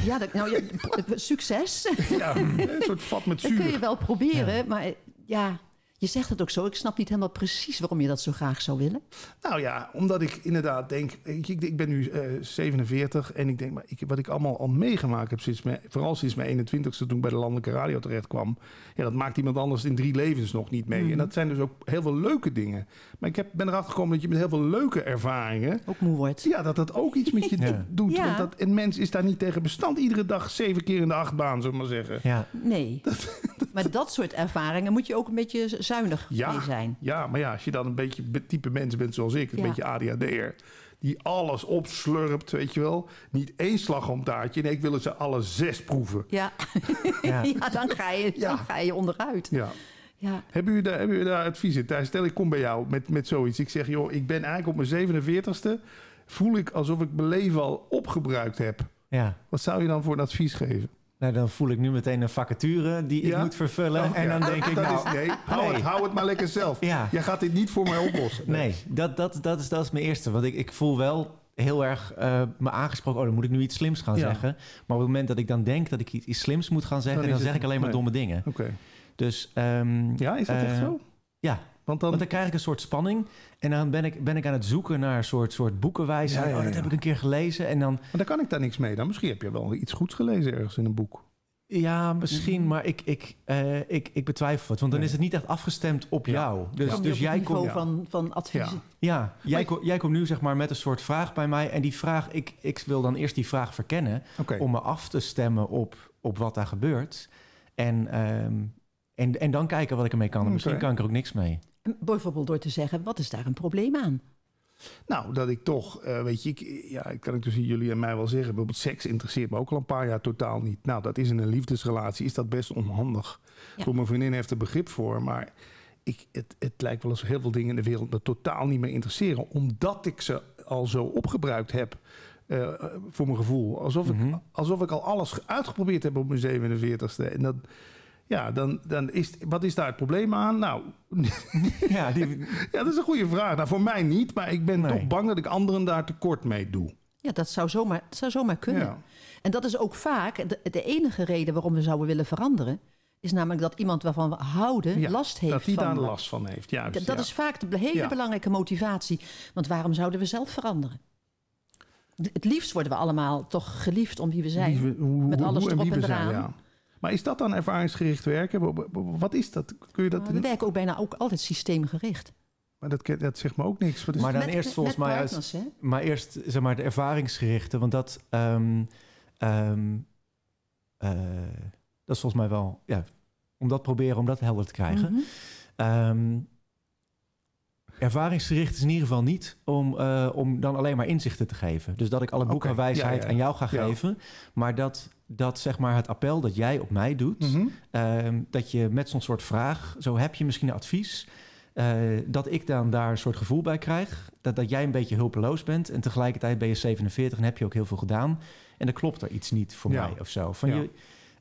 Ja, nou, succes. een soort vat met zuur. Dat kun je wel proberen, maar ja, je zegt het ook zo. Ik snap niet helemaal precies waarom je dat zo graag zou willen. Nou ja, omdat ik inderdaad denk. Ik, ik ben nu 47 eh, en ik denk, maar ik, wat ik allemaal al meegemaakt heb, sinds mijn, vooral sinds mijn 21ste toen ik bij de Landelijke Radio terecht kwam. Ja, dat maakt iemand anders in drie levens nog niet mee. Mhm. En dat zijn dus ook heel veel leuke dingen. Maar ik heb, ben erachter gekomen dat je met heel veel leuke ervaringen. Ook moe wordt. Ja, dat dat ook iets met je doet. Ja. Want dat, een mens is daar niet tegen bestand. Iedere dag zeven keer in de achtbaan, zullen we maar zeggen. Ja. Nee. maar dat soort ervaringen moet je ook een beetje zuinig ja, zijn. Ja, maar ja, als je dan een beetje type mens bent zoals ik, een beetje ADHD'er, die alles opslurpt, weet je wel. Niet één taartje. nee, ik wil ze alle zes proeven. Ja, ja. dan, ga je, dan ga je onderuit. Ja. Ja. Hebben, jullie daar, heb daar advies in? Stel, ik kom bij jou met, met zoiets. Ik zeg, joh, ik ben eigenlijk op mijn 47ste... voel ik alsof ik mijn leven al opgebruikt heb. Ja. Wat zou je dan voor een advies geven? Nou, dan voel ik nu meteen een vacature die ik moet vervullen. Oh, en dan denk ah, ik, nou... nee, hou, Het, hou het maar lekker zelf. Ja. Jij gaat dit niet voor mij oplossen. Nee, dat, dat, dat, is, dat is mijn eerste. Want ik, ik voel wel heel erg eh, me aangesproken... oh, dan moet ik nu iets slims gaan zeggen. Maar op het moment dat ik dan denk dat ik iets slims moet gaan zeggen... dan, zeg ik alleen maar domme dingen. Oké. Dus... Ehm, ja, is dat echt eh, zo? Ja, want dan, krijg ik een soort spanning. En dan ben ik, ben ik aan het zoeken naar een soort, soort boekenwijze. Ja, oh, dat heb ik een keer gelezen. En dan... Maar dan kan ik daar niks mee. Dan misschien heb je wel iets goeds gelezen ergens in een boek. Ja, misschien, maar ik, ik, eh, ik, ik betwijfel het. Want dan is het niet echt afgestemd op jou. Dus, dus, jij komt... van, van advies. Ja, jij, jij komt nu zeg maar met een soort vraag bij mij. En die vraag, ik, ik wil dan eerst die vraag verkennen... om me af te stemmen op, op wat daar gebeurt. En... Um, en, en dan kijken wat ik ermee kan. misschien kan ik er ook niks mee. Bijvoorbeeld door te zeggen, wat is daar een probleem aan? Nou, dat ik toch, eh, weet je, ik, ja, kan ik tussen jullie en mij wel zeggen. Bijvoorbeeld seks interesseert me ook al een paar jaar totaal niet. Nou, dat is in een liefdesrelatie, is dat best onhandig. Ja. me mijn vriendin heeft er begrip voor, maar ik, het, het lijkt wel alsof heel veel dingen in de wereld me totaal niet meer interesseren. Omdat ik ze al zo opgebruikt heb. Eh, voor mijn gevoel. Alsof, ik, mhm. alsof ik al alles uitgeprobeerd heb op mijn 47ste. En dat, ja, dan, dan is, wat is daar het probleem aan? Nou, ja, die... ja, dat is een goede vraag. Nou, voor mij niet, maar ik ben toch bang dat ik anderen daar tekort mee doe. Ja, dat zou zomaar, zou zomaar kunnen. En dat is ook vaak de, enige reden waarom we zouden willen veranderen. Is namelijk dat iemand waarvan we houden last heeft. Dat die daar last van heeft, Ja, Dat, is vaak de hele belangrijke motivatie. Want waarom zouden we zelf veranderen? Het liefst worden we allemaal toch geliefd om wie we zijn. met alles erop en, eraan. Zijn, maar is dat dan ervaringsgericht werken? Wat is dat? Kun je dat nou, we werken ook bijna ook altijd systeemgericht. Maar dat, dat zegt me ook niks. Wat is maar dan eerst volgens mij... maar eerst zeg maar de ervaringsgerichte. Want dat... Ehm, ehm, eh, dat is volgens mij wel... Ja, om dat proberen, om dat helder te krijgen. Mhm. Ehm, ervaringsgericht is in ieder geval niet om, eh, om dan alleen maar inzichten te geven. Dus dat ik alle boeken okay. aan jou ga geven. Maar dat, dat zeg maar het appel dat jij op mij doet, mhm. ehm, dat je met zo'n soort vraag, zo heb je misschien een advies. Eh, dat ik dan daar een soort gevoel bij krijg. Dat, dat jij een beetje hulpeloos bent. En tegelijkertijd ben je 47 en heb je ook heel veel gedaan. En dan klopt er iets niet voor mij of zo. Van je,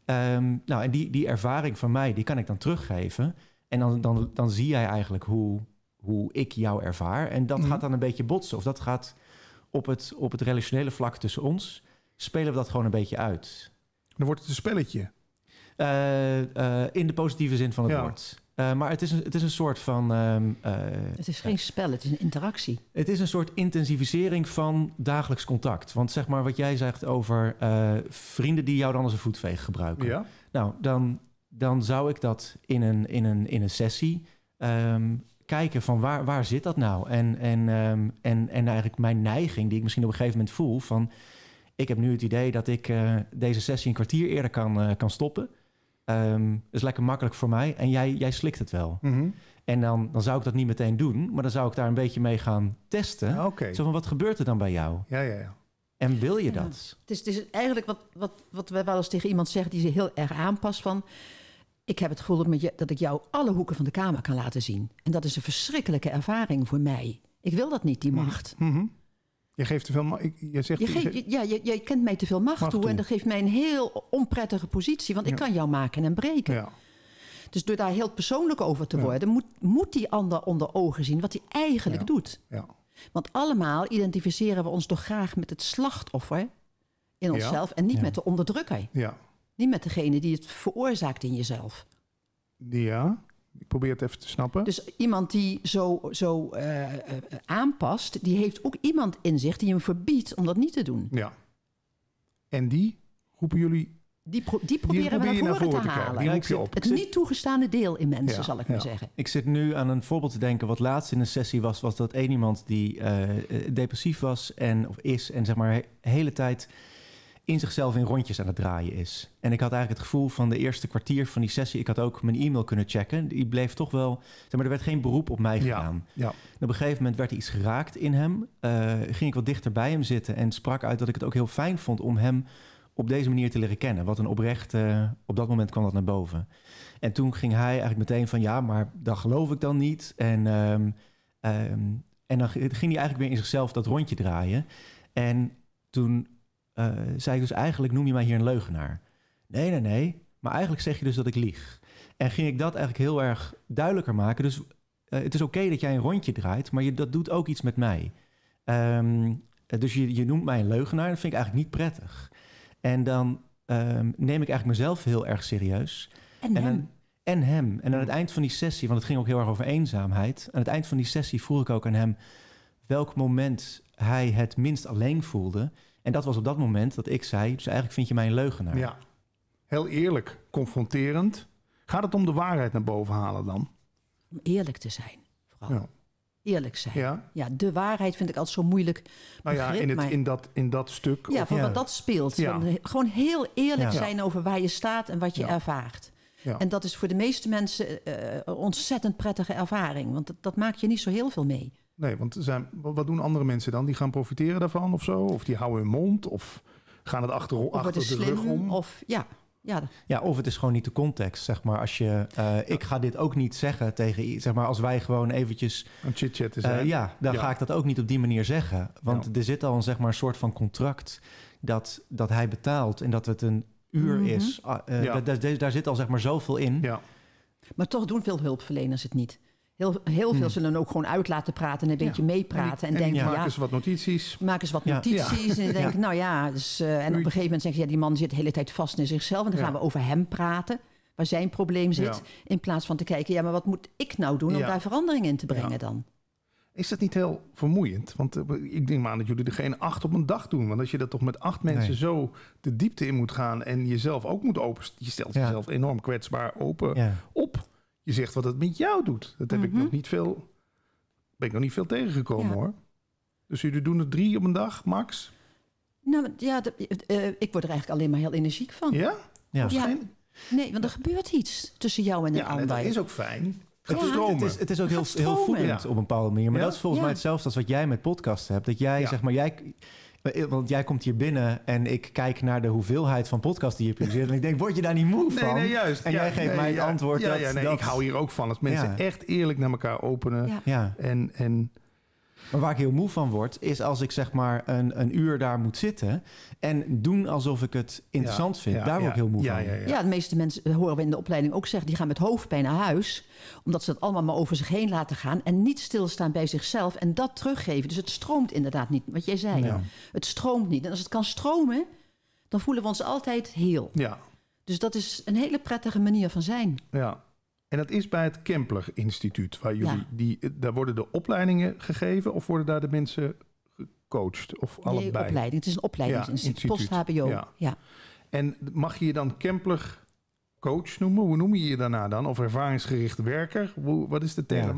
ehm, nou, en die, die ervaring van mij, die kan ik dan teruggeven. En dan, dan, dan zie jij eigenlijk hoe, hoe ik jou ervaar. En dat mhm. gaat dan een beetje botsen. Of dat gaat op het, op het relationele vlak tussen ons. Spelen we dat gewoon een beetje uit. Dan wordt het een spelletje. Eh, eh, in de positieve zin van het woord. Eh, maar het is, een, het is een soort van. Ehm, het is geen spel, het is een interactie. Het is een soort intensivisering van dagelijks contact. Want zeg maar wat jij zegt over vrienden die jou dan als een voetveeg gebruiken. Ja. Nou, dan, dan zou ik dat in een, in een, in een sessie ehm, kijken van waar, waar zit dat nou? En, en, ehm, en, en eigenlijk mijn neiging die ik misschien op een gegeven moment voel van... ik heb nu het idee dat ik eh, deze sessie een kwartier eerder kan, eh, kan stoppen. Um, is lekker makkelijk voor mij en jij, jij slikt het wel. Mhm. En dan, dan zou ik dat niet meteen doen, maar dan zou ik daar een beetje mee gaan testen. Ah, Zo van, wat gebeurt er dan bij jou? Ja, ja, ja. En wil je dat? Het is, het is eigenlijk wat, wat, wat wij wel eens tegen iemand zeggen die ze heel erg aanpast van ik heb het gevoel dat, ik jou alle hoeken van de kamer kan laten zien. En dat is een verschrikkelijke ervaring voor mij. Ik wil dat niet, die mhm. macht. Mhm. Je geeft te veel macht. Je zegt, je je, ja, jij kent mij te veel macht, toe, En dat geeft mij een heel onprettige positie. Want ik kan jou maken en breken. Dus door daar heel persoonlijk over te worden, moet, moet die ander onder ogen zien wat hij eigenlijk doet. Want allemaal identificeren we ons toch graag met het slachtoffer in onszelf en niet met de onderdrukker. Ja niet met degene die het veroorzaakt in jezelf. Ja, ik probeer het even te snappen. Dus iemand die zo, zo eh, eh, aanpast, die heeft ook iemand in zich die hem verbiedt om dat niet te doen. Ja. En die roepen jullie. Die, die proberen we naar voren, te, halen. Die op. Het niet toegestane deel in mensen, zal ik maar zeggen. Ik zit nu aan een voorbeeld te denken. Wat laatst in een sessie was, was dat één iemand die eh, depressief was en of is en zeg maar de hele tijd in zichzelf in rondjes aan het draaien is. En ik had eigenlijk het gevoel van de eerste kwartier van die sessie, ik had ook mijn e-mail kunnen checken. Die bleef toch wel, zeg maar, er werd geen beroep op mij gedaan. Ja, ja. Op een gegeven moment werd er iets geraakt in hem. Eh, ging ik wat dichter bij hem zitten en sprak uit dat ik het ook heel fijn vond om hem op deze manier te leren kennen. Wat een oprecht, eh, op dat moment kwam dat naar boven. En toen ging hij eigenlijk meteen van ja, maar dat geloof ik dan niet. En, ehm, ehm, en dan ging hij eigenlijk weer in zichzelf dat rondje draaien. En toen uh, zei ik dus eigenlijk noem je mij hier een leugenaar. Nee, nee, nee. Maar eigenlijk zeg je dus dat ik lieg. En ging ik dat eigenlijk heel erg duidelijker maken. Dus eh, het is oké dat jij een rondje draait, maar je, dat doet ook iets met mij. Ehm, eh, dus je, je noemt mij een leugenaar, dat vind ik eigenlijk niet prettig. En dan ehm, neem ik eigenlijk mezelf heel erg serieus. En, hem. en hem. En aan het hmm. eind van die sessie, want het ging ook heel erg over eenzaamheid. Aan het eind van die sessie vroeg ik ook aan hem welk moment hij het minst alleen voelde. En dat was op dat moment dat ik zei, dus eigenlijk vind je mij een leugenaar. Ja, heel eerlijk, confronterend. Gaat het om de waarheid naar boven halen dan? Om eerlijk te zijn, vooral. Ja. Eerlijk zijn. Ja. ja, de waarheid vind ik altijd zo moeilijk. Begrip, nou ja, in, het, in, dat, in dat stuk. Ja, van wat dat speelt. Van, gewoon heel eerlijk zijn over waar je staat en wat je ervaart. Ja. En dat is voor de meeste mensen eh, eh, een ontzettend prettige ervaring. Want dat, dat je niet zo heel veel mee. Nee, want zijn, wat doen andere mensen dan? Die gaan profiteren daarvan of zo? Of die houden hun mond? Of gaan het achter, achter het de slim, rug om? Of, ja, ja. ja, of het is gewoon niet de context, zeg maar. Als je, eh, ik ga dit ook niet zeggen tegen, zeg maar, als wij gewoon eventjes... Een chit-chat eh, is, Ja, dan ga ik dat ook niet op die manier zeggen. Want er zit al een, zeg maar, soort van contract dat, dat hij betaalt en dat het een uur mhm. is. Ah, eh, daar, daar, zit al, zeg maar, zoveel in. Ja. Maar toch doen veel hulpverleners het niet. Heel, heel veel hmm. zullen ook gewoon uit laten praten en een beetje meepraten. En, denken, ja, maak eens wat notities. Maak eens wat notities. En denken, nou ja. Dus, eh, en op een gegeven moment zeg je, ja, die man zit de hele tijd vast in zichzelf. En dan gaan we over hem praten waar zijn probleem zit. In plaats van te kijken, ja, maar wat moet ik nou doen om daar verandering in te brengen dan? Is dat niet heel vermoeiend? Want eh, ik denk maar aan dat jullie er geen acht op een dag doen. Want als je dat toch met acht mensen zo de diepte in moet gaan en jezelf ook moet open, je stelt jezelf enorm kwetsbaar open op je zegt wat het met jou doet. Dat heb ik mhm. nog niet veel, ben ik nog niet veel tegengekomen hoor. Dus jullie doen er drie op een dag, max? Nou ja, eh, ik word er eigenlijk alleen maar heel energiek van. Ja? Ja. ja. Nee, want er gebeurt iets tussen jou en de ja, ander. Ja, dat is ook fijn. Het, het, is, het, is, ook heel, heel op een bepaalde manier. Maar dat is volgens mij hetzelfde als wat jij met podcasten hebt. Dat jij, zeg maar, jij, eh, want jij komt hier binnen en ik kijk naar de hoeveelheid van podcasts die je produceert En ik denk, word je daar niet moe van? Nee, juist. En jij geeft mij het antwoord ja, dat, ja, nee, Ik hou hier ook van als mensen echt eerlijk naar elkaar openen. Ja. En, en maar waar ik heel moe van word, is als ik zeg maar een, een uur daar moet zitten en doen alsof ik het interessant vind. daar word ik heel moe van. Ja, de meeste mensen eh, horen we in de opleiding ook zeggen, die gaan met hoofdpijn naar huis, omdat ze dat allemaal maar over zich heen laten gaan en niet stilstaan bij zichzelf en dat teruggeven. Dus het stroomt inderdaad niet, wat jij zei. Het stroomt niet. En als het kan stromen, dan voelen we ons altijd heel. Ja. Dus dat is een hele prettige manier van zijn. Ja, en dat is bij het Kempler Instituut, waar jullie die, daar worden de opleidingen gegeven of worden daar de mensen gecoacht of nee, allebei? opleiding. Het is een opleidingsinstituut, post-HBO. Ja. En mag je je dan Kempler coach noemen? Hoe noem je je daarna dan? Of ervaringsgericht werker? Hoe, wat is de term?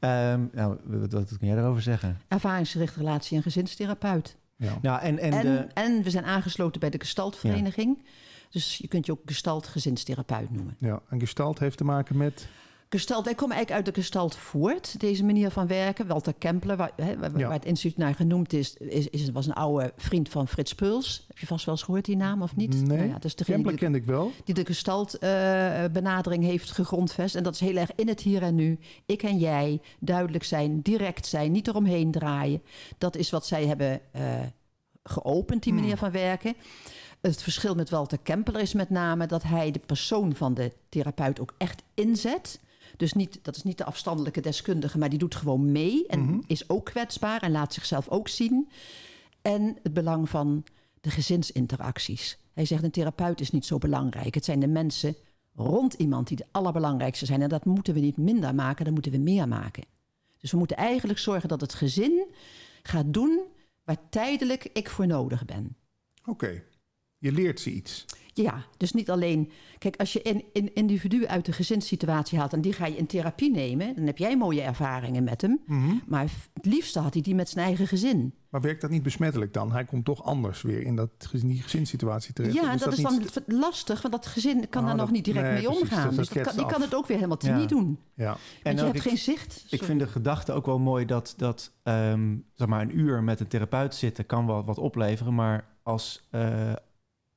Um, nou, wat, wat, kun jij daarover zeggen? Ervaringsgericht relatie- en gezinstherapeut. Ja. Nou, en, en, en, de... en, we zijn aangesloten bij de gestaltvereniging. Ja. Dus je kunt je ook gestalt gezinstherapeut noemen. Ja, en gestalt heeft te maken met... Gestalt, wij komen eigenlijk uit de gestalt voort, deze manier van werken. Walter Kempler, waar, waar, het instituut naar genoemd is, is, is, was een oude vriend van Frits Puls. Heb je vast wel eens gehoord die naam of niet? Nee, nou ja, is Kempler die, ken ik wel. Die de gestaltbenadering eh, benadering heeft gegrondvest. En dat is heel erg in het hier en nu. Ik en jij, duidelijk zijn, direct zijn, niet eromheen draaien. Dat is wat zij hebben eh, geopend, die hmm. manier van werken. Het verschil met Walter Kempeler is met name dat hij de persoon van de therapeut ook echt inzet. Dus niet, dat is niet de afstandelijke deskundige, maar die doet gewoon mee en mhm. is ook kwetsbaar en laat zichzelf ook zien. En het belang van de gezinsinteracties. Hij zegt een therapeut is niet zo belangrijk. Het zijn de mensen rond iemand die de allerbelangrijkste zijn. En dat moeten we niet minder maken, dat moeten we meer maken. Dus we moeten eigenlijk zorgen dat het gezin gaat doen waar tijdelijk ik voor nodig ben. Oké. Je leert ze iets. Ja, dus niet alleen. Kijk, als je een, individu uit de gezinssituatie haalt en die ga je in therapie nemen, dan heb jij mooie ervaringen met hem. Mhm. Maar het liefste had hij die met zijn eigen gezin. Maar werkt dat niet besmettelijk dan? Hij komt toch anders weer in, dat, in die gezinssituatie terecht. Ja, en dat, dat, is dan lastig, want dat gezin kan nou, daar nog niet direct mee omgaan. dus die kan het ook weer helemaal te niet doen. Ja. en je hebt geen zicht. Ik vind de gedachte ook wel mooi dat, dat ehm, zeg maar een uur met een therapeut zitten kan wel wat opleveren, maar als, eh,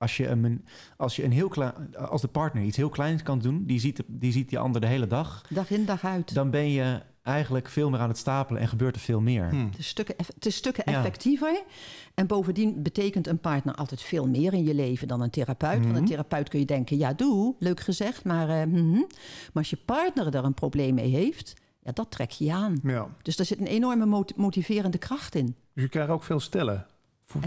als je, een, als je een heel klein, als de partner iets heel kleins kan doen, die ziet, die ziet die ander de hele dag. Dag in, dag uit. Dan ben je eigenlijk veel meer aan het stapelen en gebeurt er veel meer. Hmm. Het, is stukken, stukken effectiever. En bovendien betekent een partner altijd veel meer in je leven dan een therapeut. Want hmm. een therapeut kun je denken, ja doe, leuk gezegd, maar, eh, mhm. maar als je partner er een probleem mee heeft, ja, dat trek je aan. Ja. Dus daar zit een enorme motiverende kracht in. Dus je krijgt ook veel stellen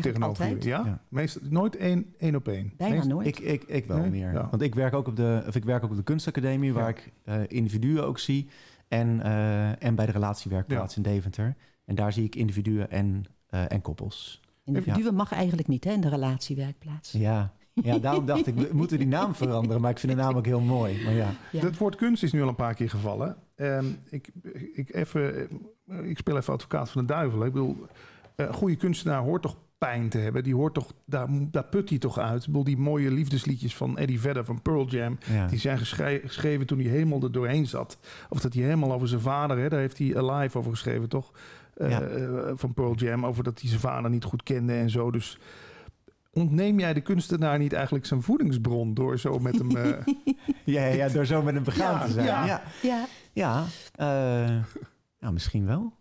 tegenover Ja? ja. nooit één, één op één. Bijna nooit. Ik, ik, ik wel meer. Want ik werk ook op de, of ik werk ook op de kunstacademie, waar ik eh, individuen ook zie. En, eh, en bij de relatiewerkplaats in Deventer. En daar zie ik individuen en, eh, en koppels. Individuen mag eigenlijk niet hè, in de relatiewerkplaats. Ja. Ja, daarom dacht ik, we moeten die naam veranderen. Maar ik vind de naam ook heel mooi. Maar ja. woord kunst is nu al een paar keer gevallen. Ehm, ik, ik, even, ik speel even advocaat van de duivel. Ik bedoel, uh, goede kunstenaar hoort toch te hebben. Die hoort toch, daar, daar put hij toch uit. Ik bedoel, die mooie liefdesliedjes van Eddie Vedder van Pearl Jam. Die zijn geschreven toen hij helemaal er doorheen zat. Of dat hij helemaal over zijn vader, hè, daar heeft hij Alive over geschreven, toch? Eh, eh, van Pearl Jam. Over dat hij zijn vader niet goed kende en zo. Dus ontneem jij de kunstenaar niet eigenlijk zijn voedingsbron door zo met hem. Eh, ja, ja, door zo met hem begaan ja, te zijn. Ja, ja. ja. ja nou, misschien wel.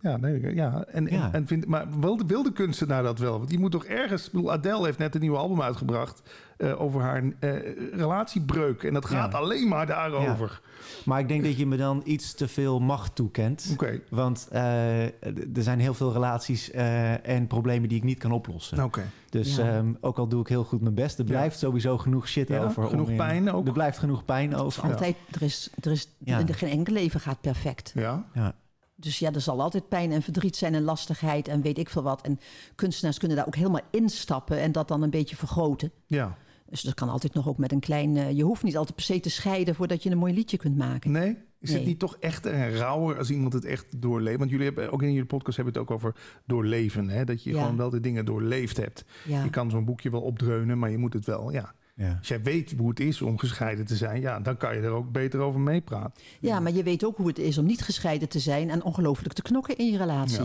Ja, nee, ja. En, en vind, maar wil de, wil kunstenaar dat wel? Want die moet toch ergens. Ik Adele heeft net een nieuw album uitgebracht. Eh, over haar eh, relatiebreuk. En dat gaat alleen maar daarover. Maar ik denk dat je me dan iets te veel macht toekent. Want eh, er zijn heel veel relaties en problemen die ik niet kan oplossen. Nou, dus ehm, ook al doe ik heel goed mijn best, er blijft sowieso genoeg shit over. Genoeg pijn ook. Er blijft genoeg pijn over. Altijd, er is, er is, er, geen enkel leven gaat perfect. Ja. ja. Dus ja, er zal altijd pijn en verdriet zijn en lastigheid en weet ik veel wat. En kunstenaars kunnen daar ook helemaal instappen en dat dan een beetje vergroten. Ja. Dus dat kan altijd nog ook met een klein. Eh, je hoeft niet altijd per se te scheiden voordat je een mooi liedje kunt maken. Nee. Is het niet toch echt een rauwer als iemand het echt doorleeft? Want jullie hebben ook in jullie podcast hebben het ook over doorleven. Hè? Dat je gewoon wel de dingen doorleefd hebt. Ja. Je kan zo'n boekje wel opdreunen, maar je moet het wel. Ja. Ja. Als jij weet hoe het is om gescheiden te zijn, ja, dan kan je er ook beter over meepraten. Ja, ja, maar je weet ook hoe het is om niet gescheiden te zijn en ongelooflijk te knokken in je relatie.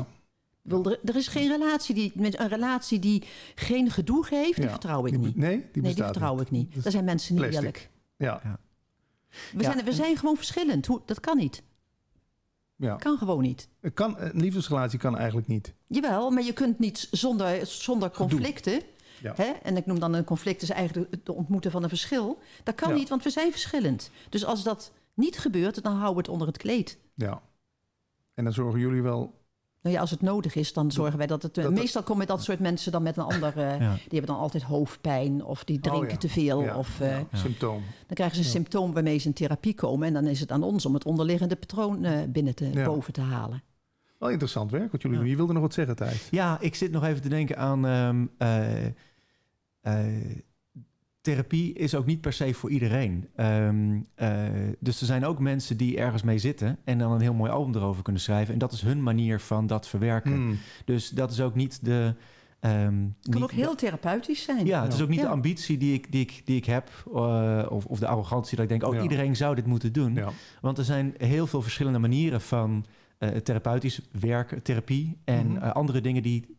Ja. er, is geen relatie die, een relatie die geen gedoe heeft. die vertrouw ik niet. Nee, die, nee, die vertrouw niet. ik niet. Daar zijn mensen niet eerlijk. Ja. We, Zijn, we zijn gewoon verschillend. Hoe, dat kan niet. Ja. Kan gewoon niet. Kan, een liefdesrelatie kan eigenlijk niet. Jawel, maar je kunt niet zonder, zonder conflicten. Hè? En ik noem dan een conflict, dus eigenlijk het ontmoeten van een verschil. Dat kan niet, want we zijn verschillend. Dus als dat niet gebeurt, dan houden we het onder het kleed. Ja. En dan zorgen jullie wel nou ja, als het nodig is, dan zorgen wij dat het. Dat, meestal komen dat soort mensen dan met een andere. Eh, die hebben dan altijd hoofdpijn of die oh drinken te veel. Ja. Of, uh, Symptoom. Dan krijgen ze een symptoom waarmee ze in therapie komen. En dan is het aan ons om het onderliggende patroon uh, binnen te, boven te halen. Wel interessant werk wat jullie doen. Je wilde nog wat zeggen, Thijs. Ja, ik zit nog even te denken aan. Ehm, eh, therapie is ook niet per se voor iedereen. Ehm, eh, dus er zijn ook mensen die ergens mee zitten en dan een heel mooi album erover kunnen schrijven. En dat is hun manier van dat verwerken. Hmm. Dus dat is ook niet de. Ehm, het kan ook heel therapeutisch zijn. Ja, het is ook niet de ambitie die ik, die ik, die ik heb, eh, of, of de arrogantie dat ik denk, oh, iedereen zou dit moeten doen. Want er zijn heel veel verschillende manieren van uh, therapeutisch werken, therapie en mhm. andere dingen die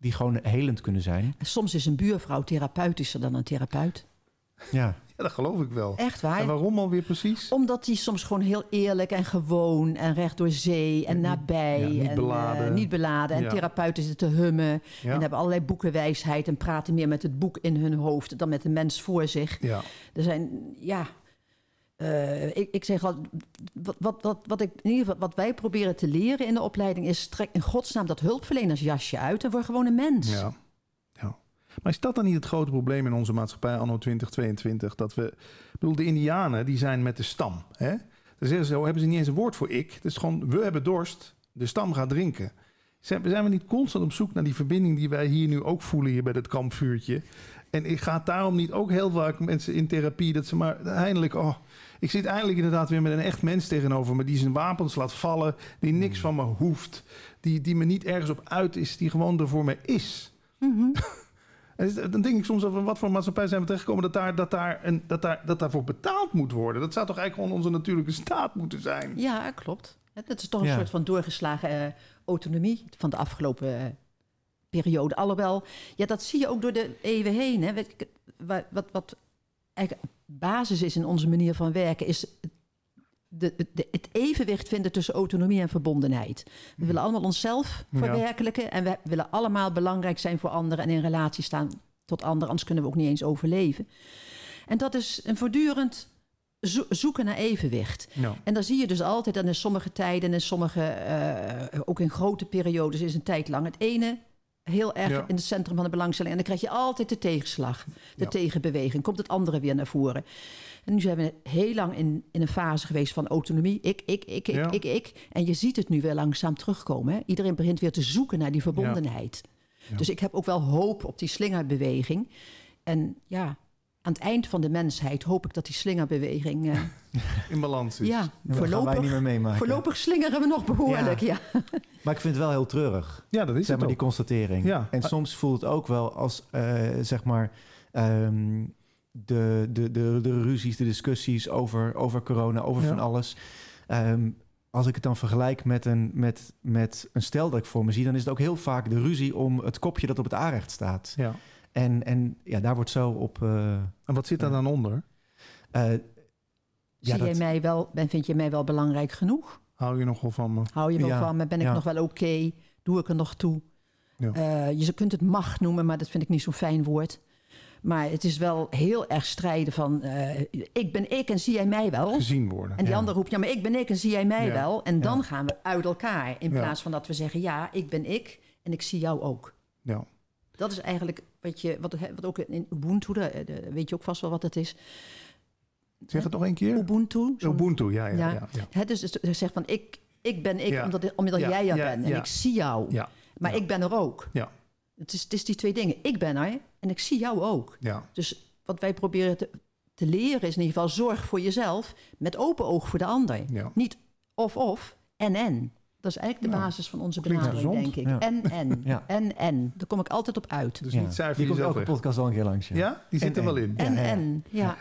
die gewoon helend kunnen zijn. Soms is een buurvrouw therapeutischer dan een therapeut. Ja. ja, dat geloof ik wel. Echt waar. En waarom alweer precies? Omdat die soms gewoon heel eerlijk en gewoon en recht door zee en nabij. Ja, niet, en, eh, beladen. niet beladen. En therapeuten zitten te hummen en hebben allerlei boekenwijsheid en praten meer met het boek in hun hoofd dan met de mens voor zich. Ja. Er zijn, ja, eh, ik, ik, zeg al, wat, wat, wat, ik, in ieder geval, wat wij proberen te leren in de opleiding is... trek in godsnaam dat hulpverlenersjasje uit en word gewoon een mens. Ja. ja. Maar is dat dan niet het grote probleem in onze maatschappij anno 2022? Dat we, ik bedoel, de indianen die zijn met de stam. Hè? Dan zeggen ze, oh, hebben ze niet eens een woord voor ik. Het is gewoon, we hebben dorst, de stam gaat drinken. Zijn, we niet constant op zoek naar die verbinding die wij hier nu ook voelen hier bij dat kampvuurtje? En ik ga daarom niet ook heel vaak mensen in therapie dat ze maar eindelijk, oh, ik zit eindelijk inderdaad weer met een echt mens tegenover me die zijn wapens laat vallen, die niks hmm. van me hoeft, die, die me niet ergens op uit is, die gewoon er voor me is. Mhm. en dan denk ik soms over wat voor maatschappij zijn we terechtgekomen dat, daar, dat, daar dat, daar, dat daarvoor betaald moet worden. Dat zou toch eigenlijk gewoon onze natuurlijke staat moeten zijn? Ja, klopt. Dat is toch een soort van doorgeslagen eh, autonomie van de afgelopen eh, periode. Alhoewel, ja, dat zie je ook door de eeuwen heen. Hè. Wat, wat, wat basis is in onze manier van werken, is de, de, het evenwicht vinden tussen autonomie en verbondenheid. We hmm. willen allemaal onszelf verwerkelijken en we willen allemaal belangrijk zijn voor anderen en in relatie staan tot anderen, anders kunnen we ook niet eens overleven. En dat is een voortdurend zoeken naar evenwicht. En dan zie je dus altijd, dat in sommige tijden en in sommige, eh, ook in grote periodes, is een tijd lang het ene heel erg in het centrum van de belangstelling. En dan krijg je altijd de tegenslag, de tegenbeweging. Komt het andere weer naar voren. En nu zijn we heel lang in, in een fase geweest van autonomie. Ik, ik, ik, ik, ik, ik. En je ziet het nu weer langzaam terugkomen. Hè? Iedereen begint weer te zoeken naar die verbondenheid. Dus ik heb ook wel hoop op die slingerbeweging. En ja, aan het eind van de mensheid hoop ik dat die slingerbeweging... Eh, in balans is. Ja, dat voorlopig, wij niet meer meemaken. voorlopig slingeren we nog behoorlijk, ja. Maar ik vind het wel heel treurig. Ja, dat is zeg maar, die constatering. Ja. En ah. soms voelt het ook wel als, eh, zeg maar... Ehm, de, de, de, de ruzies, de discussies over, over corona, over van alles. Ehm, als ik het dan vergelijk met een, met, met een stel dat ik voor me zie, dan is het ook heel vaak de ruzie om het kopje dat op het aanrecht staat. Ja. En, en ja, daar wordt zo op. Eh, en wat zit daar eh, dan onder? Eh, zie dat... mij wel, ben, vind je mij wel belangrijk genoeg? Hou je nog wel van me? Hou je wel van me? Ben ik nog wel oké? Doe ik er nog toe? je kunt het macht noemen, maar dat vind ik niet zo'n fijn woord. Maar het is wel heel erg strijden van ik ben ik en zie jij mij wel. Gezien worden. En die ander roept ja, maar ik ben ik en zie jij mij wel. En dan gaan we uit elkaar in plaats van dat we zeggen ja, ik ben ik en ik zie jou ook. Ja. Dat is eigenlijk wat, je, wat, wat ook in Ubuntu, eh, daar, weet je ook vast wel wat dat is. Zeg het nog een keer. Ubuntu. Ubuntu, ja. ja, ja. ja, dus, ze dus zeg van, ik, ik ben ik omdat, omdat jij er bent. En ik zie jou. Ja. Maar ik ben er ook. Ja. Het is, het is die twee dingen. Ik ben er en ik zie jou ook. Ja. Dus wat wij proberen te, te leren is in ieder geval zorg voor jezelf met open oog voor de ander. Ja. Niet of-of en en. Dat is eigenlijk de basis van onze benadering, denk ik. En, en, en, en. Daar kom ik altijd op uit. Dus niet cijfer Die komt elke podcast al een keer langs. Ja, die zit er wel in. En, en, ja.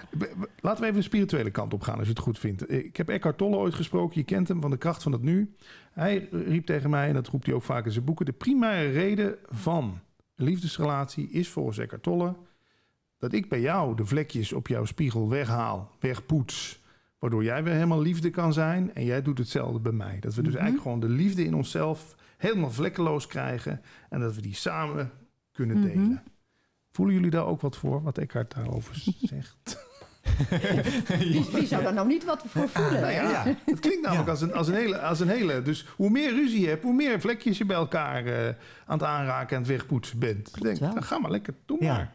Laten we even de spirituele kant op gaan, als je het goed vindt. Ik heb Eckhart Tolle ooit gesproken. Je kent hem van de kracht van het nu. Hij riep tegen mij, en dat roept hij ook vaak in zijn boeken... de primaire reden van liefdesrelatie is volgens Eckhart Tolle... dat ik bij jou de vlekjes op jouw spiegel weghaal, wegpoets Waardoor jij weer helemaal liefde kan zijn en jij doet hetzelfde bij mij. Dat we dus mhm. eigenlijk gewoon de liefde in onszelf helemaal vlekkeloos krijgen en dat we die samen kunnen mhm. delen. Voelen jullie daar ook wat voor, wat Eckhart daarover zegt? wie, zou daar nou niet wat voor voelen? Nou ja, ja, het klinkt namelijk als, een, als, een hele, als een hele. Dus hoe meer ruzie je hebt, hoe meer vlekjes je bij elkaar eh, aan het aanraken en het wegpoetsen bent. dan nou, ga maar lekker, doe maar.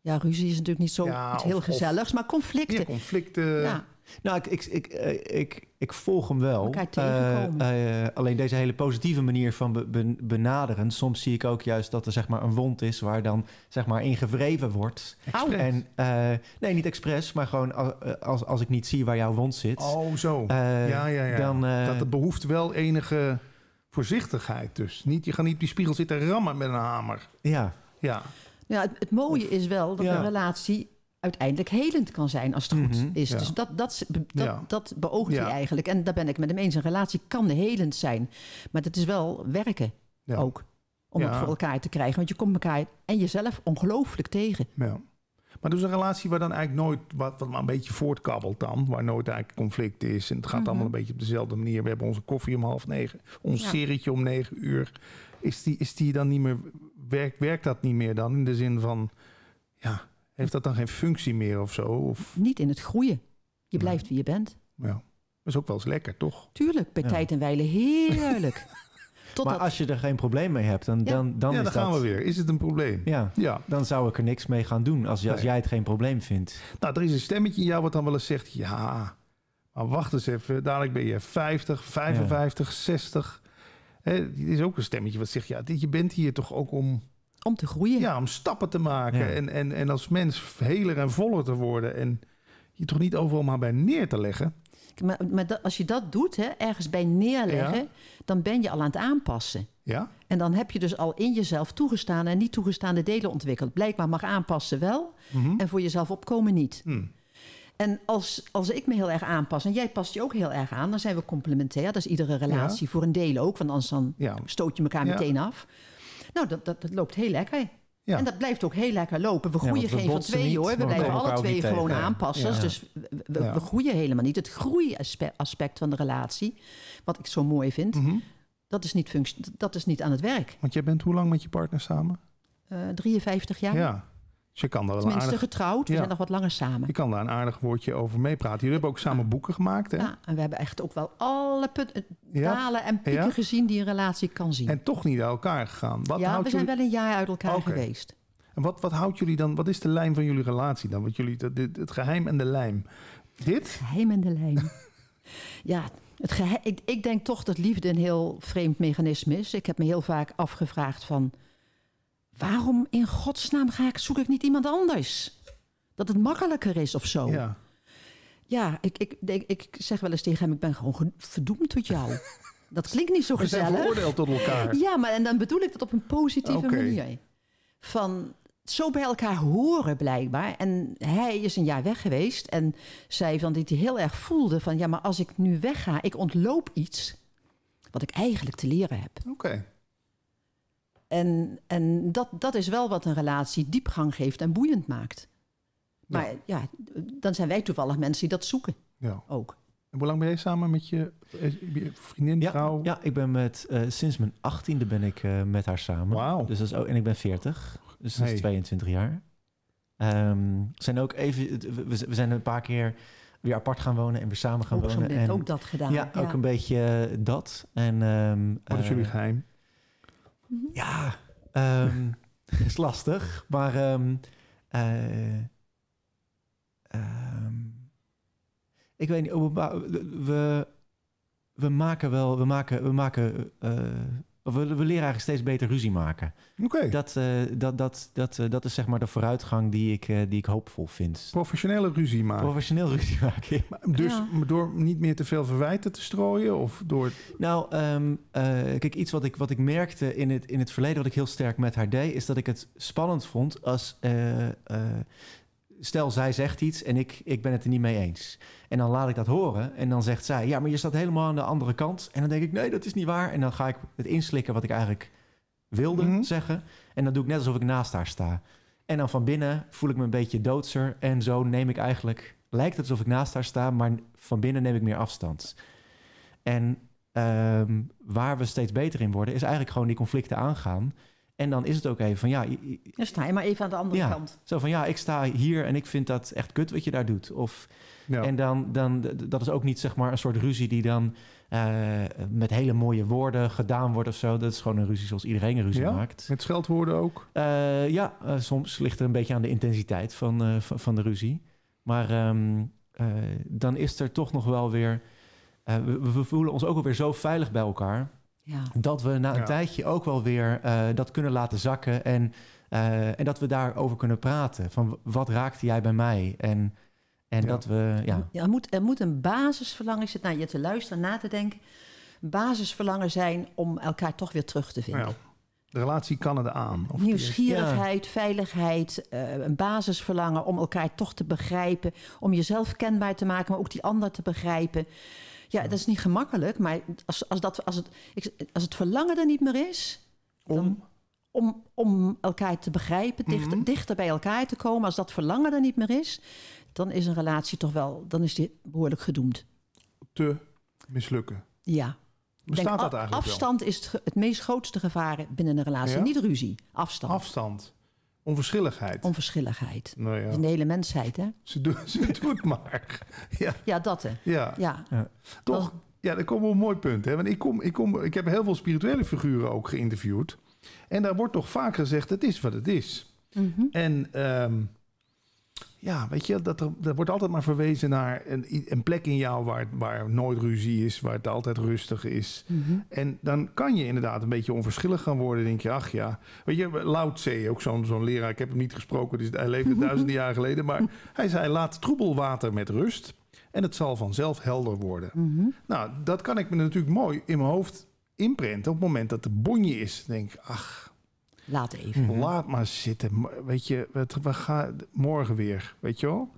Ja, ruzie is natuurlijk niet zo heel gezelligs, maar conflicten. conflicten. Nou, ik, ik, eh, ik, ik, volg hem wel. Uh, uh, alleen deze hele positieve manier van benaderen. Soms zie ik ook juist dat er zeg maar, een wond is waar dan zeg maar, in gevreven wordt. En, nee, niet expres, maar gewoon als, als, ik niet zie waar jouw wond zit. Oh, zo. ja, ja, ja. Dan, dat het behoeft wel enige voorzichtigheid dus. Niet, je gaat niet op die spiegel zitten rammen met een hamer. Ja. Ja. Ja, het, mooie is wel dat een relatie uiteindelijk helend kan zijn als het goed mhm, is. Dus dat, dat, dat, dat beoogt hij eigenlijk. En daar ben ik met hem eens. Een relatie kan helend zijn. Maar dat is wel werken ook. Om het voor elkaar te krijgen. Want je komt elkaar en jezelf ongelooflijk tegen. Ja. Maar dus een relatie waar dan eigenlijk nooit wat, wat maar een beetje voortkabbelt dan, waar nooit eigenlijk conflict is. En het gaat allemaal mhm. een beetje op dezelfde manier. We hebben onze koffie om half negen, ons serietje om negen uur. Is die, is die dan niet meer, werkt, werkt dat niet meer dan? In de zin van, ja, heeft dat dan geen functie meer of zo? Of? Niet in het groeien. Je blijft wie je bent. Ja. Dat is ook wel eens lekker, toch? Tuurlijk, bij tijd en wijle heerlijk. Totdat... Maar als je er geen probleem mee hebt, dan, ja. dan, dan, ja, dan gaan we weer. Is het een probleem? Ja. ja. Dan zou ik er niks mee gaan doen als, als jij het geen probleem vindt. Nou, er is een stemmetje in jou wat dan wel eens zegt: ja, maar wacht eens even. Dadelijk ben je 50, 55, 60. het is ook een stemmetje wat zegt: ja, dit, je bent hier toch ook om om te groeien. Ja, om stappen te maken. En, en, en als mens heler en voller te worden. En je toch niet overal maar bij neer te leggen. Maar, als je dat doet, hè, ergens bij neerleggen, dan ben je al aan het aanpassen. Ja? En dan heb je dus al in jezelf toegestaan en niet toegestaande delen ontwikkeld. Blijkbaar mag aanpassen wel mhm. en voor jezelf opkomen niet. Hmm. En als, als ik me heel erg aanpas en jij past je ook heel erg aan, dan zijn we complementair. Dat is iedere relatie voor een deel ook, want anders dan stoot je elkaar meteen af. Nou, dat, dat, loopt heel lekker. Ja. En dat blijft ook heel lekker lopen. We groeien geen van twee hoor. We blijven alle twee gewoon aanpassen, aanpassers. Dus we, groeien helemaal niet. Het groeiaspect van de relatie, wat ik zo mooi vind, mhm. dat, is niet dat is niet aan het werk. Want jij bent hoe lang met je partner samen? Uh, eh, 53 jaar. Ja je kan daar Tenminste, aardig... getrouwd. We zijn nog wat langer samen. Je kan daar een aardig woordje over meepraten. Jullie hebben ook samen boeken gemaakt, hè? Ja, en we hebben echt ook wel alle eh, talen dalen en pieken gezien die een relatie kan zien. En toch niet uit elkaar gegaan. Wat ja, we zijn wel een jaar uit elkaar geweest. En wat, wat houdt jullie dan... Wat is de lijn van jullie relatie dan? Wat jullie, het, het geheim en de lijm. Dit? Het geheim en de lijm. ja, het geheim, ik, ik denk toch dat liefde een heel vreemd mechanisme is. Ik heb me heel vaak afgevraagd van waarom in godsnaam ga ik, zoek ik niet iemand anders? Dat het makkelijker is of zo. Ja, ja ik, ik, ik, ik zeg wel eens tegen hem, ik ben gewoon verdoemd tot jou. dat klinkt niet zo gezellig. We zijn veroordeeld tot elkaar. Ja, maar en dan bedoel ik dat op een positieve manier. Van zo bij elkaar horen blijkbaar. En hij is een jaar weg geweest en zei van dat hij heel erg voelde van ja, maar als ik nu wegga, ik ontloop iets wat ik eigenlijk te leren heb. Oké. En, en dat, dat is wel wat een relatie diepgang geeft en boeiend maakt. Maar ja, dan zijn wij toevallig mensen die dat zoeken. Ja. Ook. En hoe lang ben jij samen met je eh, vriendin, ja, trouw? Ja, ik ben met, eh, sinds mijn achttiende ben ik eh, met haar samen. Wauw. Dus dat is en ik ben veertig. dus dat is 22 jaar. Ehm, we zijn ook even, we, zijn een paar keer weer apart gaan wonen en weer samen gaan wonen. En, ook dat gedaan. Ja, ook een beetje dat. En, ehm, Wat is jullie geheim? Mhm. Ja, um, is lastig. Maar ehm, eh, ehm, ik weet niet, we, we, maken wel, we maken, we maken eh, we, we leren eigenlijk steeds beter ruzie maken. Oké. Dat, eh, dat, dat, dat, eh, dat is zeg maar de vooruitgang die ik, eh, die ik hoopvol vind. Professionele ruzie maken. Professioneel ruzie maken. Dus door niet meer te veel verwijten te strooien? Of door... Nou, ehm, kijk, iets wat ik, wat ik merkte in het, in het verleden, wat ik heel sterk met haar deed, is dat ik het spannend vond als stel zij zegt iets en ik, ik ben het er niet mee eens. En dan laat ik dat horen en dan zegt zij, ja, maar je staat helemaal aan de andere kant. En dan denk ik, nee, dat is niet waar. En dan ga ik het inslikken wat ik eigenlijk wilde mhm. zeggen. En dan doe ik net alsof ik naast haar sta. En dan van binnen voel ik me een beetje doodser. En zo neem ik eigenlijk, lijkt het alsof ik naast haar sta, maar van binnen neem ik meer afstand. En ehm, waar we steeds beter in worden, is eigenlijk gewoon die conflicten aangaan. En dan is het ook even van ja. Dan sta je maar even aan de andere kant. Zo van ja, ik sta hier en ik vind dat echt kut wat je daar doet. Of, En dan, dan, dat is ook niet zeg maar een soort ruzie die dan eh, met hele mooie woorden gedaan wordt of zo. Dat is gewoon een ruzie zoals iedereen een ruzie maakt. Met scheldwoorden ook? Eh, ja, eh, soms ligt er een beetje aan de intensiteit van, van, van, de ruzie. Maar ehm, dan is er toch nog wel weer. We, we voelen ons ook alweer zo veilig bij elkaar ja. Dat we na een tijdje ook wel weer eh, dat kunnen laten zakken. En, eh, en dat we daarover kunnen praten. Van wat raakte jij bij mij? En, en dat we. Ja. er, moet, er moet een basisverlangen. zitten naar nou, je te luisteren, na te denken. Basisverlangen zijn om elkaar toch weer terug te vinden. De relatie kan het aan. Of Nieuwsgierigheid, veiligheid, eh, een basisverlangen om elkaar toch te begrijpen. Om jezelf kenbaar te maken, maar ook die ander te begrijpen. Ja, dat is niet gemakkelijk, maar als, als, dat, als, het, als het verlangen er niet meer is. Om? om, om elkaar te begrijpen, dichter, mhm. dichter bij elkaar te komen. Als dat verlangen er niet meer is, dan is een relatie toch wel, dan is die behoorlijk gedoemd. Te mislukken. Ja. Bestaat dat eigenlijk? Afstand is het, het meest grootste gevaar binnen een relatie. Niet ruzie, afstand. Afstand. Onverschilligheid. Onverschilligheid. Nou een hele mensheid, hè? Ze, doen ze doet maar. Ja, ja dat hè. Ja. ja. Toch, ja, komen we op een mooi punt. Hè? Want ik, kom, ik, kom, ik heb heel veel spirituele figuren ook geïnterviewd. En daar wordt toch vaak gezegd, het is wat het is. Mhm. En ehm, ja, weet je, dat er, dat wordt altijd maar verwezen naar een, een plek in jou waar, waar nooit ruzie is, waar het altijd rustig is. Mhm. En dan kan je inderdaad een beetje onverschillig gaan worden. denk je, ach ja. Weet je, Lao Tse, ook zo'n zo'n leraar, ik heb hem niet gesproken, dus hij leefde duizenden jaar geleden. Maar hij zei, laat troebel water met rust en het zal vanzelf helder worden. Mhm. Nou, dat kan ik me natuurlijk mooi in mijn hoofd inprenten op het moment dat de bonje is. denk ik, ach, laat even. Mhm. Laat maar zitten. Weet je, we gaan morgen weer, weet je wel?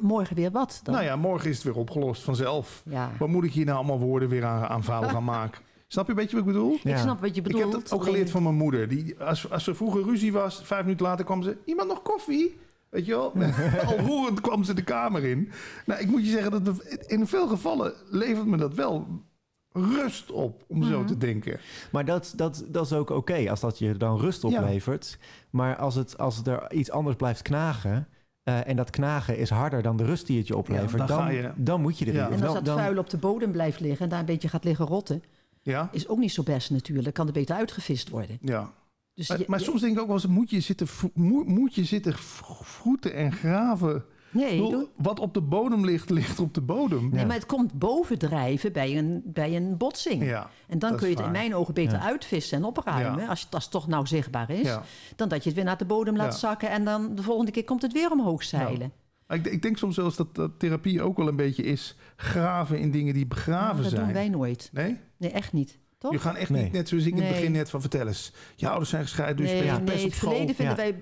morgen weer wat dan? Nou ja, morgen is het weer opgelost vanzelf. Ja. moet ik hier nou allemaal woorden weer aan, aan gaan maken? Snap je een beetje wat ik bedoel? Ik snap wat je bedoelt. Ik heb dat ook geleerd van mijn moeder. Die, als, als er vroeger ruzie was, vijf minuten later kwam ze... Iemand nog koffie? Weet je wel? Al roerend kwam ze de kamer in. Nou, ik moet je zeggen, dat in veel gevallen levert me dat wel rust op, om zo mhm. te denken. Maar dat, dat, dat is ook oké als dat je dan rust oplevert. Maar als, het, als er iets anders blijft knagen. Eh, en dat knagen is harder dan de rust die het je oplevert. dan, dan, je, dan, moet je erin. Ja. En als dat vuil op de bodem blijft liggen en daar een beetje gaat liggen rotten, ja. is ook niet zo best natuurlijk. Kan er beter uitgevist worden. Ja. Dus maar, soms denk ik ook wel eens, moet je zitten, moet je zitten vroeten en graven Nee, wat op de bodem ligt, ligt op de bodem. Nee, maar het komt bovendrijven bij een, bij een botsing. Ja, en dan kun je het in mijn ogen beter uitvissen en opruimen. Als het als toch nou zichtbaar is. Dan dat je het weer naar de bodem laat zakken. En dan de volgende keer komt het weer omhoog zeilen. Ik, ik, denk soms zelfs dat, dat, therapie ook wel een beetje is graven in dingen die begraven nou, zijn. Dat doen wij nooit. Nee? Nee, echt niet. Toch? Je gaat echt niet net zoals ik in het begin net van vertel eens. Je ouders zijn gescheiden, dus nee, je nee, best op het verleden vinden wij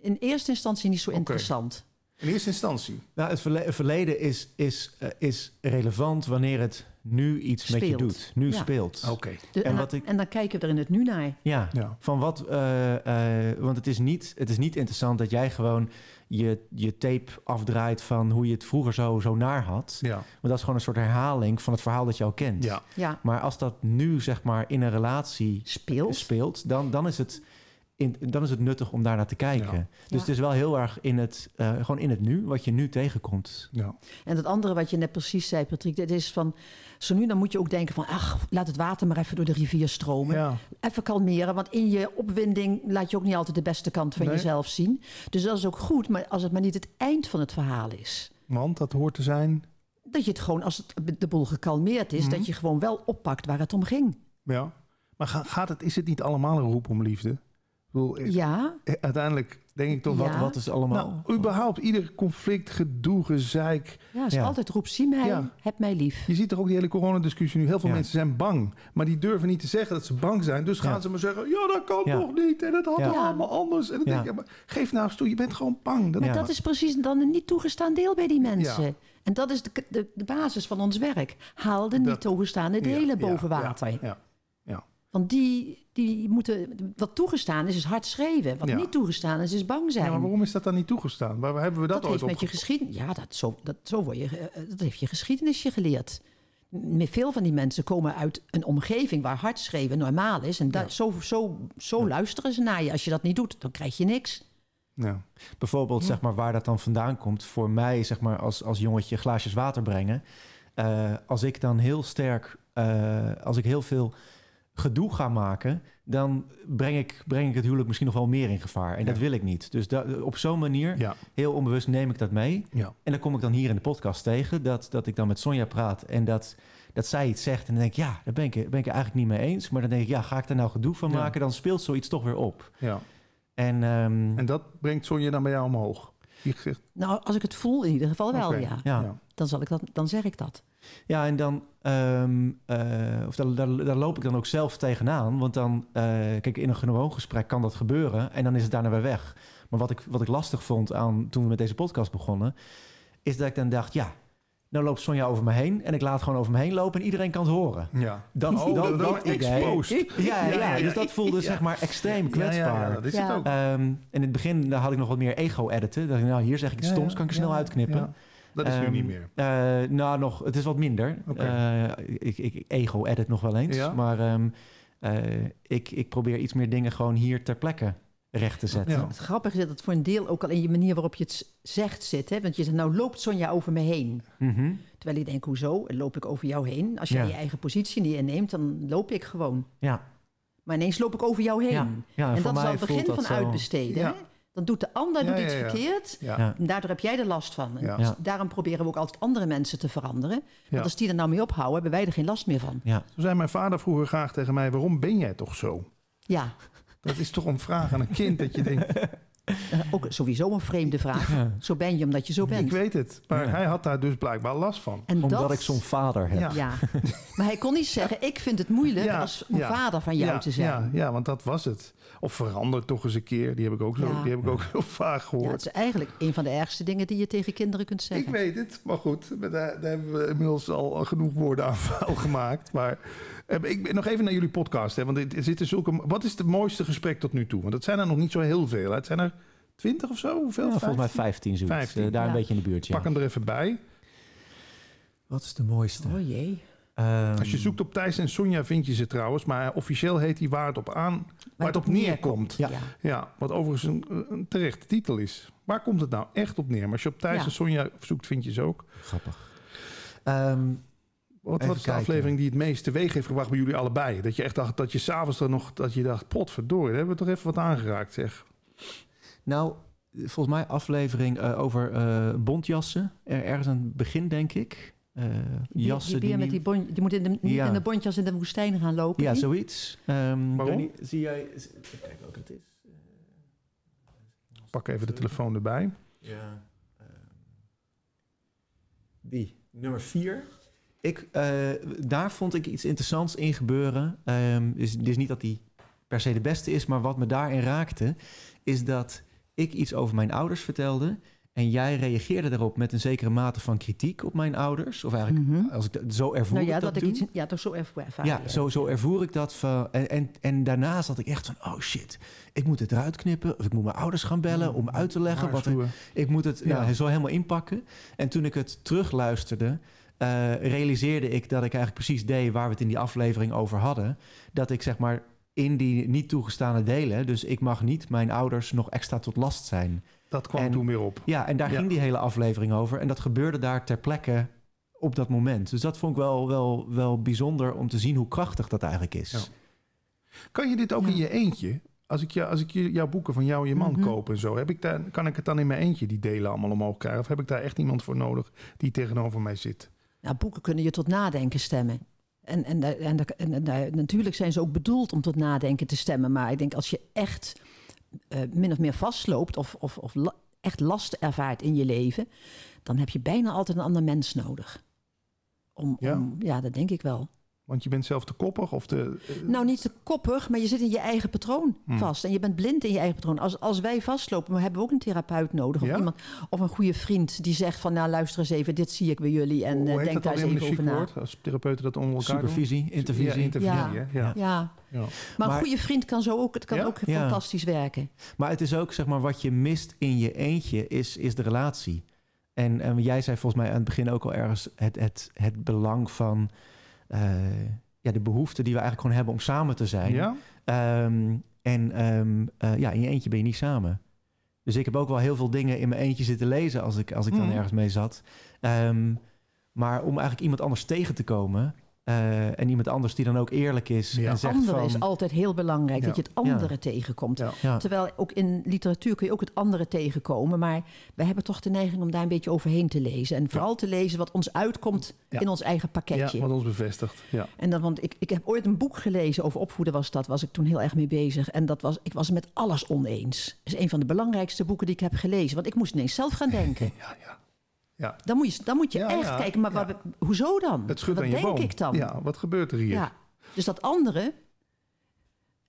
in eerste instantie niet zo interessant. In eerste instantie? Nou, het verleden is, is, eh, is relevant wanneer het nu iets met je doet. Nu ja. speelt. Ah, oké. En, ik... en, dan kijken we er in het nu naar. Ja, ja. van wat... Eh, eh, want het is, niet, het is niet interessant dat jij gewoon je, je tape afdraait... van hoe je het vroeger zo, zo naar had. Ja. Want dat is gewoon een soort herhaling van het verhaal dat je al kent. Ja. Ja. Maar als dat nu, zeg maar, in een relatie speelt, speelt dan, dan is het in, dan is het nuttig om daar naar te kijken. Dus het is wel heel erg in het, eh, gewoon in het nu, wat je nu tegenkomt. Ja. En dat andere wat je net precies zei, Patrick, dat is van zo nu dan moet je ook denken van ach, laat het water maar even door de rivier stromen. Even kalmeren, want in je opwinding laat je ook niet altijd de beste kant van jezelf zien. Dus dat is ook goed, maar als het maar niet het eind van het verhaal is. Want dat hoort te zijn. Dat je het gewoon, als het, de boel gekalmeerd is, dat mhm. je gewoon wel oppakt waar het om ging. Ja, maar gaat het, is het niet allemaal een roep om liefde? ja. Eh, uiteindelijk denk ik toch... Ja. Wat, wat is allemaal... Nou. Oh. überhaupt, ieder conflict, gedoe, gezeik. Ja, is altijd roep, zie mij, heb mij lief. Je ziet toch ook die hele coronadiscussie nu. Heel veel mensen zijn bang. Maar die durven niet te zeggen dat ze bang zijn. Dus gaan ze maar zeggen, ja, dat kan toch niet. En dat had toch allemaal anders. En dan denk je, maar geef nou eens toe, je bent gewoon bang. Dat maar dat is precies dan een niet toegestaan deel bij die mensen. En dat is de, de, de, basis van ons werk. Haal de niet toegestaande delen boven water. ja. Want die, die moeten. Wat toegestaan is, is hard schreven. Wat niet toegestaan is, is bang zijn. maar waarom is dat dan niet toegestaan? Waar hebben we dat, dat ooit heeft met je geschiedenis. Ja, dat, zo, dat, zo word je, eh, eh, dat heeft je geschiedenisje geleerd. Veel van die mensen komen uit een omgeving waar hard schreven normaal is. En dat, zo, zo, zo luisteren ze naar je. Als je dat niet doet, dan krijg je niks. bijvoorbeeld, zeg maar, waar dat dan vandaan komt. Voor mij, zeg maar, als, als jongetje glaasjes water brengen. Eh, als ik dan heel sterk, als ik heel veel gedoe gaan maken, dan breng ik, breng ik het huwelijk misschien nog wel meer in gevaar. En dat wil ik niet. Dus dat, op zo'n manier, heel onbewust, neem ik dat mee. En dan kom ik dan hier in de podcast tegen dat, dat ik dan met Sonja praat en dat, dat zij iets zegt. En dan denk ik, ja, daar ben ik, ben ik eigenlijk niet mee eens. Maar dan denk ik, ja, ga ik daar nou gedoe van maken? Dan speelt zoiets toch weer op. Ja. En, ehm, en dat brengt Sonja dan bij jou omhoog? Nou, als ik het voel in ieder geval wel, ja. Dan, zal ik dat, dan zeg ik dat. Ja, en dan, ehm, eh, of daar, daar, loop ik dan ook zelf tegenaan. Want dan, uh, kijk, in een gewoon gesprek kan dat gebeuren en dan is het daarna weer weg. Maar wat ik, wat ik lastig vond aan toen we met deze podcast begonnen, is dat ik dan dacht, ja, nou loopt Sonja over me heen en ik laat gewoon over me heen lopen en iedereen kan het horen. Ja. Dan oh, dat, exposed. Ja, ja, ja, dus dat voelde zeg maar extreem kwetsbaar. Ja, dat is het ook. Ehm, in het begin had ik nog wat meer ego-editen. Dat ik, nou hier zeg ik iets stoms, kan ik er snel uitknippen. Dat is nu niet ehm, meer. Eh, nou, nog, het is wat minder. Okay. Eh, ik, ik ego-edit nog wel eens. Maar ehm, eh, ik, ik probeer iets meer dingen gewoon hier ter plekke recht te zetten. Het grappige is dat het voor een deel ook al in je manier waarop je het zegt zit. Hè? Want je zegt, nou loopt Sonja over me heen. Mhm. Terwijl ik denk, hoezo loop ik over jou heen? Als je je eigen positie niet inneemt, dan loop ik gewoon. Ja. Maar ineens loop ik over jou heen. Ja. en, dat is al het begin van zo... uitbesteden. Dan doet de ander doet iets verkeerd. En daardoor heb jij er last van. Dus daarom proberen we ook altijd andere mensen te veranderen. Want als die er nou mee ophouden, hebben wij er geen last meer van. Ja. Zo zei mijn vader vroeger graag tegen mij: waarom ben jij toch zo? Ja. Dat is toch een vraag aan een kind dat je denkt. Eh, ook sowieso een vreemde vraag. Zo ben je omdat je zo bent. Ik weet het, maar hij had daar dus blijkbaar last van. omdat ik zo'n vader heb. Ja. maar hij kon niet zeggen, ik vind het moeilijk als een vader van jou te zijn. Ja, want dat was het. Of verander toch eens een keer. Die heb ik ook, zo, die heb ik ook heel vaak gehoord. Het is eigenlijk een van de ergste dingen die je tegen kinderen kunt zeggen. Ik weet het, maar goed. Daar, daar hebben we inmiddels al genoeg woorden aan gemaakt. Maar Ehm, ik, nog even naar jullie podcast, hè, want er zitten zulke... Wat is het mooiste gesprek tot nu toe? Want dat zijn er nog niet zo heel veel. Hè? Het zijn er twintig of zo? Hoeveel? Ja, volgens mij vijftien zoiets. 15. Eh, daar een beetje in de buurt, ja. Pak hem er even bij. Wat is de mooiste? Oh jee. Ehm, als je zoekt op Thijs en Sonja vind je ze trouwens, maar officieel heet die waar het op aan, waar, het op neerkomt. Ja. ja, wat overigens een, terechte titel is. Waar komt het nou echt op neer? Maar als je op Thijs en Sonja zoekt, vind je ze ook. Grappig. Ehm, wat, wat is de aflevering die het meeste weeg heeft gebracht bij jullie allebei? Dat je echt dacht, dat je s'avonds dan nog, dat je dacht, potverdorie, hebben we toch even wat aangeraakt, zeg. Nou, volgens mij aflevering eh, over uh, bondjassen. Er, ergens aan het begin, denk ik. Uh, eh, jassen die, die, met die, bon, die moet in de, ja. in de bondjas in de woestijn gaan lopen. Ja, zoiets. Um, Waarom? Niet, zie jij... Even kijken het is. Pak even de telefoon erbij. Ja. Ehm, die, nummer 4. Ik, eh, daar vond ik iets interessants in gebeuren. Um, dus, niet dat die per se de beste is, maar wat me daarin raakte, is dat ik iets over mijn ouders vertelde. En jij reageerde daarop met een zekere mate van kritiek op mijn ouders. Of eigenlijk, mhm. als ik zo ervoer nou ja, dat, ik ja, toch zo ervoer Ja, zo, zo ervoer ik dat. Van, en, en, en, daarna zat ik echt van, oh shit, ik moet het eruit knippen. Of ik moet mijn ouders gaan bellen mm, om uit te leggen. Wat ik moet het nou, zo helemaal inpakken. En toen ik het terugluisterde, eh, realiseerde ik dat ik eigenlijk precies deed waar we het in die aflevering over hadden. Dat ik zeg maar in die niet toegestane delen, dus ik mag niet mijn ouders nog extra tot last zijn. Dat kwam toen weer op. Ja, en daar ging die hele aflevering over. En dat gebeurde daar ter plekke op dat moment. Dus dat vond ik wel, wel, wel bijzonder om te zien hoe krachtig dat eigenlijk is. Ja. Kan je dit ook in je eentje? Als ik, jou, als ik jouw boeken van jou en je man mhm. koop en zo, heb ik daar, kan ik het dan in mijn eentje die delen allemaal omhoog krijgen? Of heb ik daar echt iemand voor nodig die tegenover mij zit? Nou, boeken kunnen je tot nadenken stemmen. En, en, en, natuurlijk zijn ze ook bedoeld om tot nadenken te stemmen. Maar ik denk als je echt eh, min of meer vastloopt of, of, of echt last ervaart in je leven, dan heb je bijna altijd een ander mens nodig. ja. Om, ja, dat denk ik wel. Want je bent zelf te koppig of te. Eh, nou, niet te koppig, maar je zit in je eigen patroon hmm. vast. En je bent blind in je eigen patroon. Als, als wij vastlopen, maar hebben we ook een therapeut nodig. Of, iemand, of een goede vriend die zegt van nou luister eens even, dit zie ik bij jullie. En Hoe oh, eh, denk daar eens even over na. Woord, als therapeuten dat onder elkaar. Supervisie, intervisie. Ja, intervisie ja. ja. Maar een goede vriend kan zo ook, het kan ook fantastisch ja. werken. Maar het is ook, zeg maar, wat je mist in je eentje, is, is de relatie. En, en jij zei volgens mij aan het begin ook al ergens het, het, het belang van eh, ja, de behoefte die we eigenlijk gewoon hebben om samen te zijn. Ehm, en ehm, eh, ja, in je eentje ben je niet samen. Dus ik heb ook wel heel veel dingen in mijn eentje zitten lezen als ik, als ik dan mm. ergens mee zat. Ehm, maar om eigenlijk iemand anders tegen te komen, eh, en iemand anders die dan ook eerlijk is. Ja. En zegt van... is altijd heel belangrijk, dat je het andere tegenkomt. Terwijl ook in literatuur kun je ook het andere tegenkomen. Maar we hebben toch de neiging om daar een beetje overheen te lezen. En vooral te lezen wat ons uitkomt in ons eigen pakketje. Ja, wat ons bevestigt. Ja. En dan, want ik, ik heb ooit een boek gelezen over opvoeden was dat. Was ik toen heel erg mee bezig. En dat was, ik was met alles oneens. Dat is een van de belangrijkste boeken die ik heb gelezen. Want ik moest ineens zelf gaan denken. ja, ja. Ja. Dan moet je, dan moet je echt kijken, maar hoezo dan? Het wat denk ik dan? Ja, wat gebeurt er hier? Dus dat andere,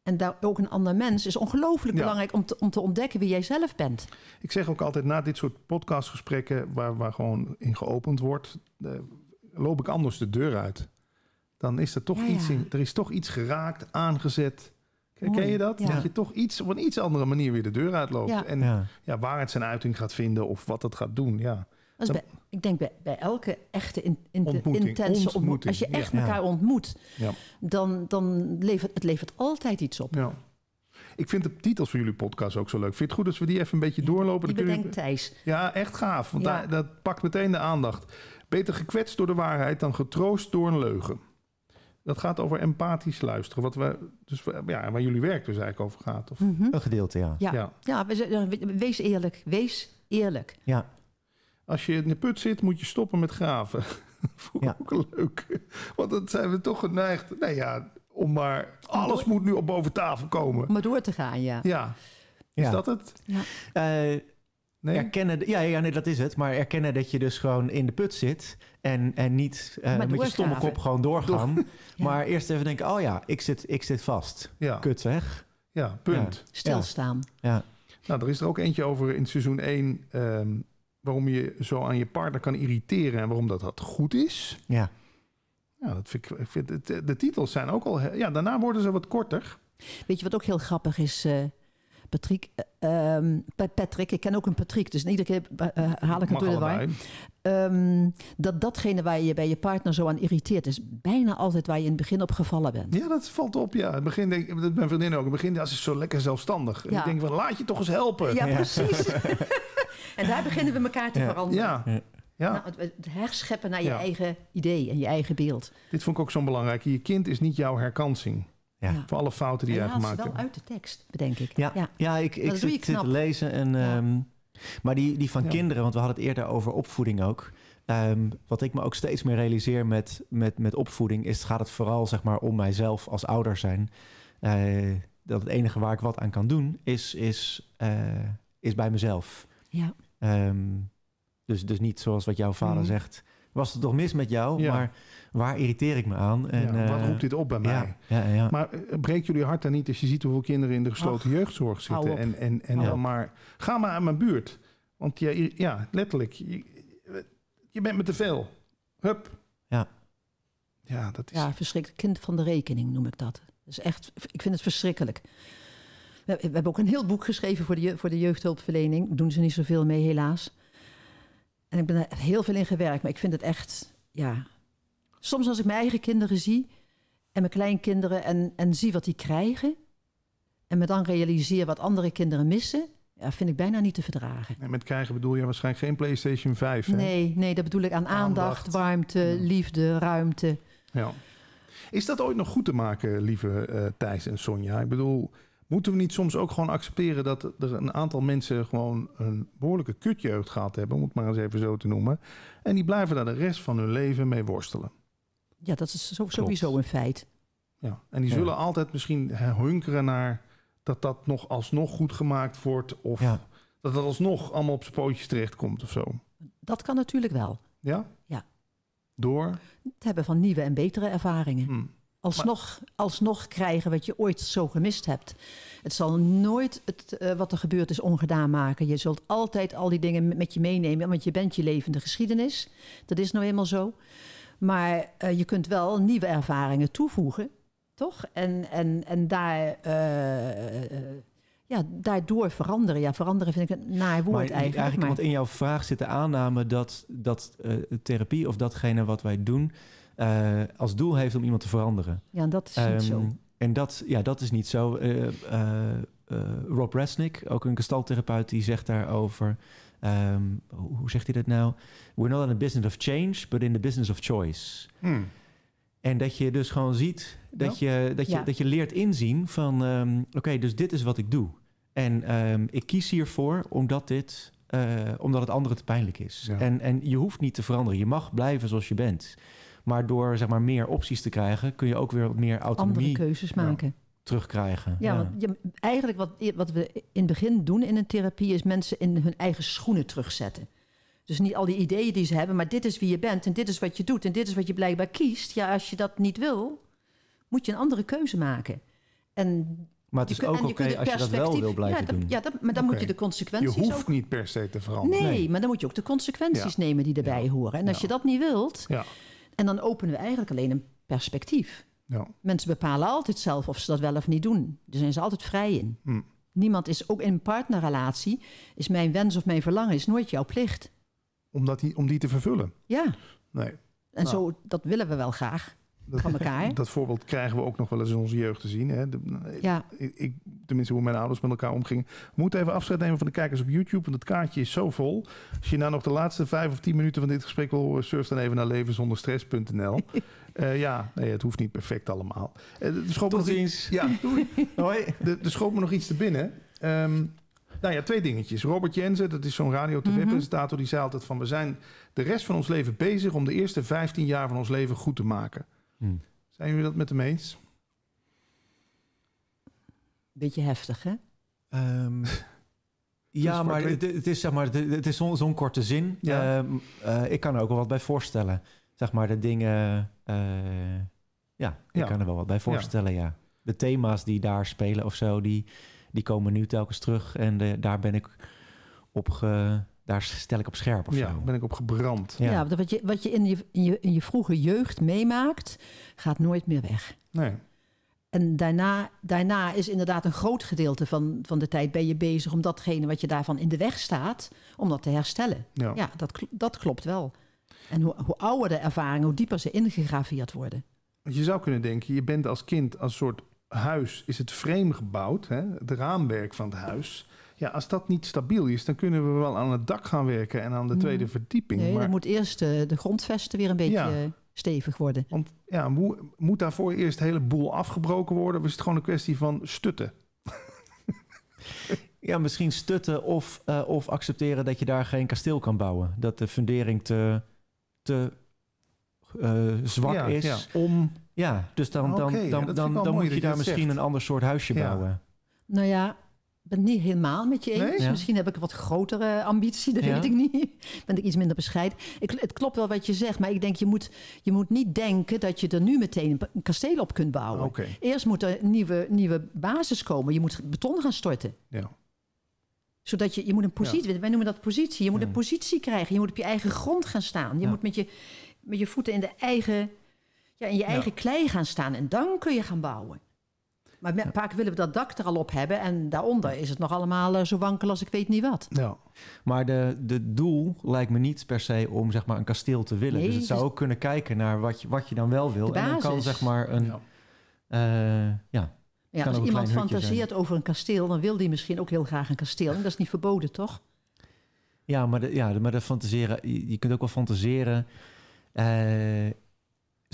en daar ook een ander mens, is ongelooflijk belangrijk om te, om te ontdekken wie jij zelf bent. Ik zeg ook altijd na dit soort podcastgesprekken, waar, waar gewoon in geopend wordt, eh, loop ik anders de deur uit. Dan is er toch iets in, er is toch iets geraakt, aangezet. Ken je dat? Dat je toch iets op een iets andere manier weer de deur uitloopt. En ja. waar het zijn uiting gaat vinden of wat het gaat doen. Ja ik denk bij, bij elke echte in, in intense ontmoeting. Als je echt elkaar ontmoet, ja. dan, dan levert het levert altijd iets op. Ja. Ik vind de titels van jullie podcast ook zo leuk. Vind je het goed als we die even een beetje doorlopen? Ik bedenk Thijs. Ja, echt gaaf. Want daar, dat pakt meteen de aandacht. Beter gekwetst door de waarheid dan getroost door een leugen. Dat gaat over empathisch luisteren. Wat we, dus, ja, waar jullie werk dus eigenlijk over gaat. Of... Mhm. Een gedeelte, ja. Ja, ja. ja we, wees eerlijk. Wees eerlijk. Ja. Als je in de put zit, moet je stoppen met graven. Vond ik ook leuk. Want dat zijn we toch geneigd. Nou ja, om maar. Alles moet nu op boven tafel komen. Om maar door te gaan, ja. Ja. Is ja. dat het? Ja. Uh, Nee? Erkennen, ja, ja, nee, dat is het. Maar erkennen dat je dus gewoon in de put zit. En, en niet uh, met je stomme kop gewoon doorgaan. Maar eerst even denken, oh ja, ik zit, ik zit vast. Ja. Kut zeg. Ja, punt. Ja. Stilstaan. Ja. Nou, er is er ook eentje over in seizoen 1 waarom je zo aan je partner kan irriteren en waarom dat, dat goed is. Ja. Ja, dat vind ik, ik vind de titels zijn ook al. Ja, daarna worden ze wat korter. Weet je wat ook heel grappig is? Eh, Patrick, uh, Patrick, ik ken ook een Patrick, dus iedere keer eh, eh, haal ik het door de war. Ehm, dat datgene waar je bij je partner zo aan irriteert, is bijna altijd waar je in het begin op gevallen bent. Ja, dat valt op. Ja, in het begin denk ik, dat mijn vriendin ook. In het begin is ze zo lekker zelfstandig. ja. ik denk van, laat je toch eens helpen. Ja, precies. en daar beginnen we elkaar te veranderen. Ja. Ja. Nou, het, herscheppen naar je eigen idee en je eigen beeld. Dit vond ik ook zo belangrijk. Je kind is niet jouw herkansing. Ja. Voor alle fouten die jij gemaakt ja wel uit de tekst, bedenk ik. Ja, ja. ik, ik zit, te lezen. En, ehm, maar die, die van kinderen, want we hadden het eerder over opvoeding ook. Ehm, wat ik me ook steeds meer realiseer met, met, met opvoeding... is gaat het vooral zeg maar, om mijzelf als ouder zijn. Eh, dat het enige waar ik wat aan kan doen is, is, eh, is bij mezelf. Ja. Ehm, dus, dus niet zoals wat jouw vader mm-hmm. zegt was het toch mis met jou? Ja. Maar waar irriteer ik me aan? En, wat eh, roept dit op bij mij? Ja, maar eh, breek jullie hart dan niet als je ziet hoeveel kinderen in de gesloten jeugdzorg zitten. En, en, en dan maar, ga maar aan mijn buurt. Want ja ja, letterlijk, je, bent me te veel. Hup. Ja. Ja, dat is... Ja, verschrikkelijk. Kind van de rekening noem ik dat. Dus echt, ik vind het verschrikkelijk. We, hebben ook een heel boek geschreven voor de, voor de jeugdhulpverlening. Doen ze niet zoveel mee, helaas. En ik ben er heel veel in gewerkt. Maar ik vind het echt, ja. Soms als ik mijn eigen kinderen zie en mijn kleinkinderen en, en zie wat die krijgen. En me dan realiseer wat andere kinderen missen. Ja, vind ik bijna niet te verdragen. En met krijgen bedoel je waarschijnlijk geen PlayStation 5. Hè? Nee, nee, dat bedoel ik aan aandacht, warmte, liefde, ruimte. Ja. Is dat ooit nog goed te maken, lieve eh, Thijs en Sonja? Ik bedoel, Moeten we niet soms ook gewoon accepteren dat er een aantal mensen gewoon een behoorlijke kutjeugd gehad hebben, om het maar eens even zo te noemen. En die blijven daar de rest van hun leven mee worstelen. Ja, dat is sowieso een feit. Ja, en die zullen altijd misschien hunkeren naar dat dat nog alsnog goed gemaakt wordt. Of dat dat alsnog allemaal op zijn pootjes terechtkomt of zo. Dat kan natuurlijk wel. Ja? Ja. Door? Het hebben van nieuwe en betere ervaringen. Hmm. Alsnog, alsnog krijgen wat je ooit zo gemist hebt. Het zal nooit het, eh, wat er gebeurd is ongedaan maken. Je zult altijd al die dingen met je meenemen, want je bent je levende geschiedenis. Dat is nou eenmaal zo. Maar eh, je kunt wel nieuwe ervaringen toevoegen, toch? En, en, en daar eh, ja, daardoor veranderen. Ja, veranderen vind ik een naar woord maar, eigenlijk. want in jouw vraag zit de aanname dat, dat eh, therapie of datgene wat wij doen eh, als doel heeft om iemand te veranderen. Ja, dat is niet zo. Ehm, en dat, ja, dat is niet zo. Eh, Rob Resnick, ook een gestaltherapeut, die zegt daarover. Ehm, hoe zegt hij dat nou? We're not in the business of change, but in the business of choice. Hmm. En dat je dus gewoon ziet, dat, je, dat, je, dat je leert inzien van... Ehm, oké, dus dit is wat ik doe. En ehm, ik kies hiervoor omdat, dit, eh, omdat het andere te pijnlijk is. En, en je hoeft niet te veranderen. Je mag blijven zoals je bent. Maar door zeg maar, meer opties te krijgen, kun je ook weer meer autonomie... Andere keuzes maken. terugkrijgen. Ja, Want eigenlijk wat, wat we in het begin doen in een therapie... is mensen in hun eigen schoenen terugzetten. Dus niet al die ideeën die ze hebben, maar dit is wie je bent... en dit is wat je doet en dit is wat je blijkbaar kiest. Ja, als je dat niet wil, moet je een andere keuze maken. En maar het is ook oké als je dat wel wil blijven doen. Ja, dat, maar dan moet je de consequenties Je hoeft niet per se te veranderen. Nee, maar dan moet je ook de consequenties nemen die erbij horen. En als je dat niet wilt... En dan openen we eigenlijk alleen een perspectief. Mensen bepalen altijd zelf of ze dat wel of niet doen. Daar zijn ze altijd vrij in. Hm. Niemand is, ook in een partnerrelatie... is mijn wens of mijn verlangen is nooit jouw plicht. Om, die, om die te vervullen? Ja. Nee. En nou. zo, dat willen we wel graag. dat, voorbeeld krijgen we ook nog wel eens in onze jeugd te zien. Hè? ja. ik, tenminste, hoe mijn ouders met elkaar omgingen. moet moeten even afscheid nemen van de kijkers op YouTube, want het kaartje is zo vol. Als je nou nog de laatste vijf of tien minuten van dit gesprek wil horen, surf dan even naar levenzonderstress.nl. Uh, eh, ja, nee, het hoeft niet perfect allemaal. Uh, de Tot ziens. Ja, Hoi. De, de me nog iets te binnen. Um, nou ja, twee dingetjes. Robert Jensen, dat is zo'n radio-tv-presentator, mhm. die zei altijd van... we zijn de rest van ons leven bezig om de eerste 15 jaar van ons leven goed te maken. Hmm. Zijn jullie dat met hem eens? Beetje heftig, hè? Ehm, ja, dus maar het, is, zeg maar, het is zo'n korte zin. Ehm, eh, ik kan er ook wel wat bij voorstellen. Zeg maar, de dingen... Eh, ja, ik kan er wel wat bij voorstellen, ja. De thema's die daar spelen of zo, die, die komen nu telkens terug. En de, daar ben ik op ge, daar stel ik op scherp of ja, zo. ben ik op gebrand. Ja, wat, je, wat je, in je, in je in je vroege jeugd meemaakt, gaat nooit meer weg. Nee. En daarna, daarna is inderdaad een groot gedeelte van, van de tijd ben je bezig om datgene wat je daarvan in de weg staat, om dat te herstellen. Ja, dat, dat klopt wel. En hoe, hoe ouder de ervaring, hoe dieper ze ingegraveerd worden. Je zou kunnen denken, je bent als kind als soort huis, is het frame gebouwd, hè? het raamwerk van het huis. Ja, als dat niet stabiel is, dan kunnen we wel aan het dak gaan werken en aan de mm. tweede verdieping. Nee, maar... dan moet eerst de, eh, de grondvesten weer een beetje eh, stevig worden. Want ja, moet, daarvoor eerst een heleboel afgebroken worden? Of is het gewoon een kwestie van stutten? ja, misschien stutten of, eh, of accepteren dat je daar geen kasteel kan bouwen. Dat de fundering te, te zwak is ja. om. Ja, dus dan, dan, dan, dan, dan, moet je daar misschien een ander soort huisje bouwen. Nou ja, ben het niet helemaal met je eens. Misschien heb ik een wat grotere ambitie, dat weet ik niet. ben ik iets minder bescheiden. Ik, het klopt wel wat je zegt, maar ik denk je moet, je moet niet denken dat je er nu meteen een kasteel op kunt bouwen. Eerst moet er een nieuwe, nieuwe basis komen. Je moet beton gaan storten. Ja. Zodat je, je moet een positie, wij noemen dat positie. Je moet een positie krijgen. Je moet op je eigen grond gaan staan. Je moet met je, met je voeten in de eigen, ja, in je eigen klei gaan staan. En dan kun je gaan bouwen. Maar vaak willen we dat dak er al op hebben. En daaronder is het nog allemaal eh, zo wankel als ik weet niet wat. Ja. Maar de, de doel lijkt me niet per se om zeg maar, een kasteel te willen. dus het zou dus- ook kunnen kijken naar wat je, wat je dan wel wil. En dan kan zeg maar een... ja, eh, ja. als iemand fantaseert over een kasteel, dan wil die misschien ook heel graag een kasteel. En dat is niet verboden, toch? Ja, maar, de, ja, maar dat fantaseren, je kunt ook wel fantaseren. Eh,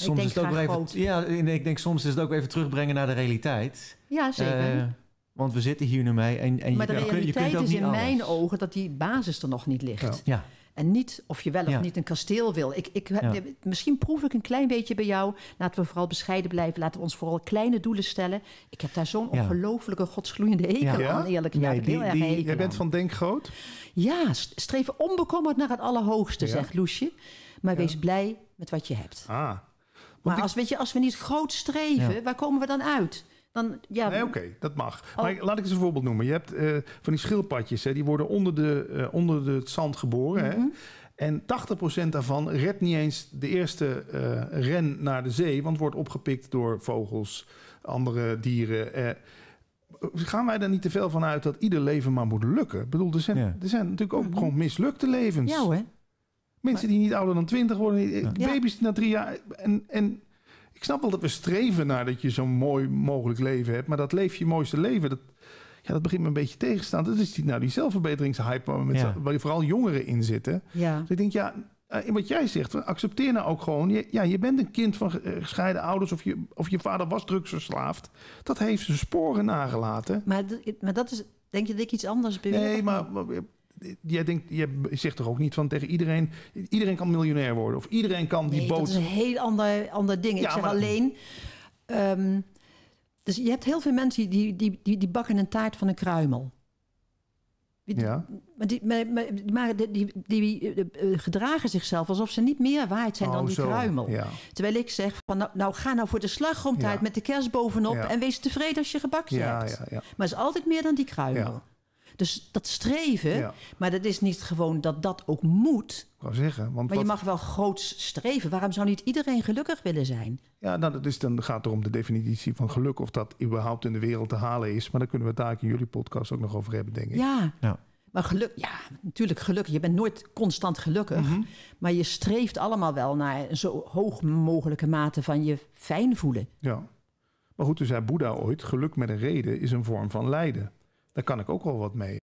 soms is het ook even, ja, ik denk soms is het ook even terugbrengen naar de realiteit. Ja, zeker. Eh, want we zitten hier nu mee en, en maar je, de realiteit je kunt ook is in mijn ogen dat die basis er nog niet ligt. Ja. En niet of je wel of niet een kasteel wil. Ik, ik, eh, Misschien proef ik een klein beetje bij jou. Laten we vooral bescheiden blijven. Laten we ons vooral kleine doelen stellen. Ik heb daar zo'n ja. ongelofelijke godsgloeiende hekel aan, eerlijk nee, Jij bent van denk groot? Ja, streven onbekommerd naar het allerhoogste, zegt Loesje. Maar wees blij met wat je hebt. Ah, maar als, weet je, als we niet groot streven, waar komen we dan uit? Dan, ja, nee, oké, dat mag. Oh. Maar laat ik eens een voorbeeld noemen. Je hebt eh, van die schildpadjes, hè, die worden onder, de, eh, onder de, het zand geboren. hè? Mhm. En 80% daarvan redt niet eens de eerste eh, ren naar de zee, want wordt opgepikt door vogels, andere dieren. Gaan wij er niet te veel van uit dat ieder leven maar moet lukken? bedoel, er zijn, zijn natuurlijk ook mhm. gewoon mislukte levens. Ja hoor. Mensen die niet ouder dan 20 worden, eh, baby's na drie jaar. En, en ik snap wel dat we streven naar dat je zo'n mooi mogelijk leven hebt. Maar dat leef je mooiste leven. Dat, ja, dat begint me een beetje tegenstaan. Dat is die, nou, die zelfverbeteringshype waar, met, waar vooral jongeren in zitten. Dus ik denk, ja, eh, in wat jij zegt, accepteer nou ook gewoon. Je, ja, je bent een kind van eh, gescheiden ouders of je, of je vader was drugsverslaafd. Dat heeft zijn sporen nagelaten. Maar, maar dat is, denk je dat ik iets anders ben? Nee, maar jij, denkt, jij zegt toch ook niet van tegen iedereen... iedereen kan miljonair worden of iedereen kan die nee, boot... dat is een heel ander, ander ding. ik zeg alleen... Ehm, dus je hebt heel veel mensen die, die, die, die bakken een taart van een kruimel. Ja. Maar, die, maar, die, die, eh, eh, gedragen zichzelf alsof ze niet meer waard zijn dan oh, die kruimel. Terwijl ik zeg, van, nou, nou ga nou voor de slagroomtaart ja. met de kerst bovenop... en wees tevreden als je gebakje hebt. Maar het is altijd meer dan die kruimel. Dus dat streven, maar dat is niet gewoon dat dat ook moet. Ik wou zeggen, want maar je mag wel groots streven. Waarom zou niet iedereen gelukkig willen zijn? Ja, nou, dat is, dan gaat het om de definitie van geluk. Of dat überhaupt in de wereld te halen is. Maar daar kunnen we het daar in jullie podcast ook nog over hebben, denk ik. Ja, ja. Maar geluk, ja, natuurlijk gelukkig. Je bent nooit constant gelukkig. Mhm. Maar je streeft allemaal wel naar een zo hoog mogelijke mate van je fijn voelen. Ja. Maar goed, toen zei Boeddha ooit: geluk met een reden is een vorm van lijden. Daar kan ik ook wel wat mee.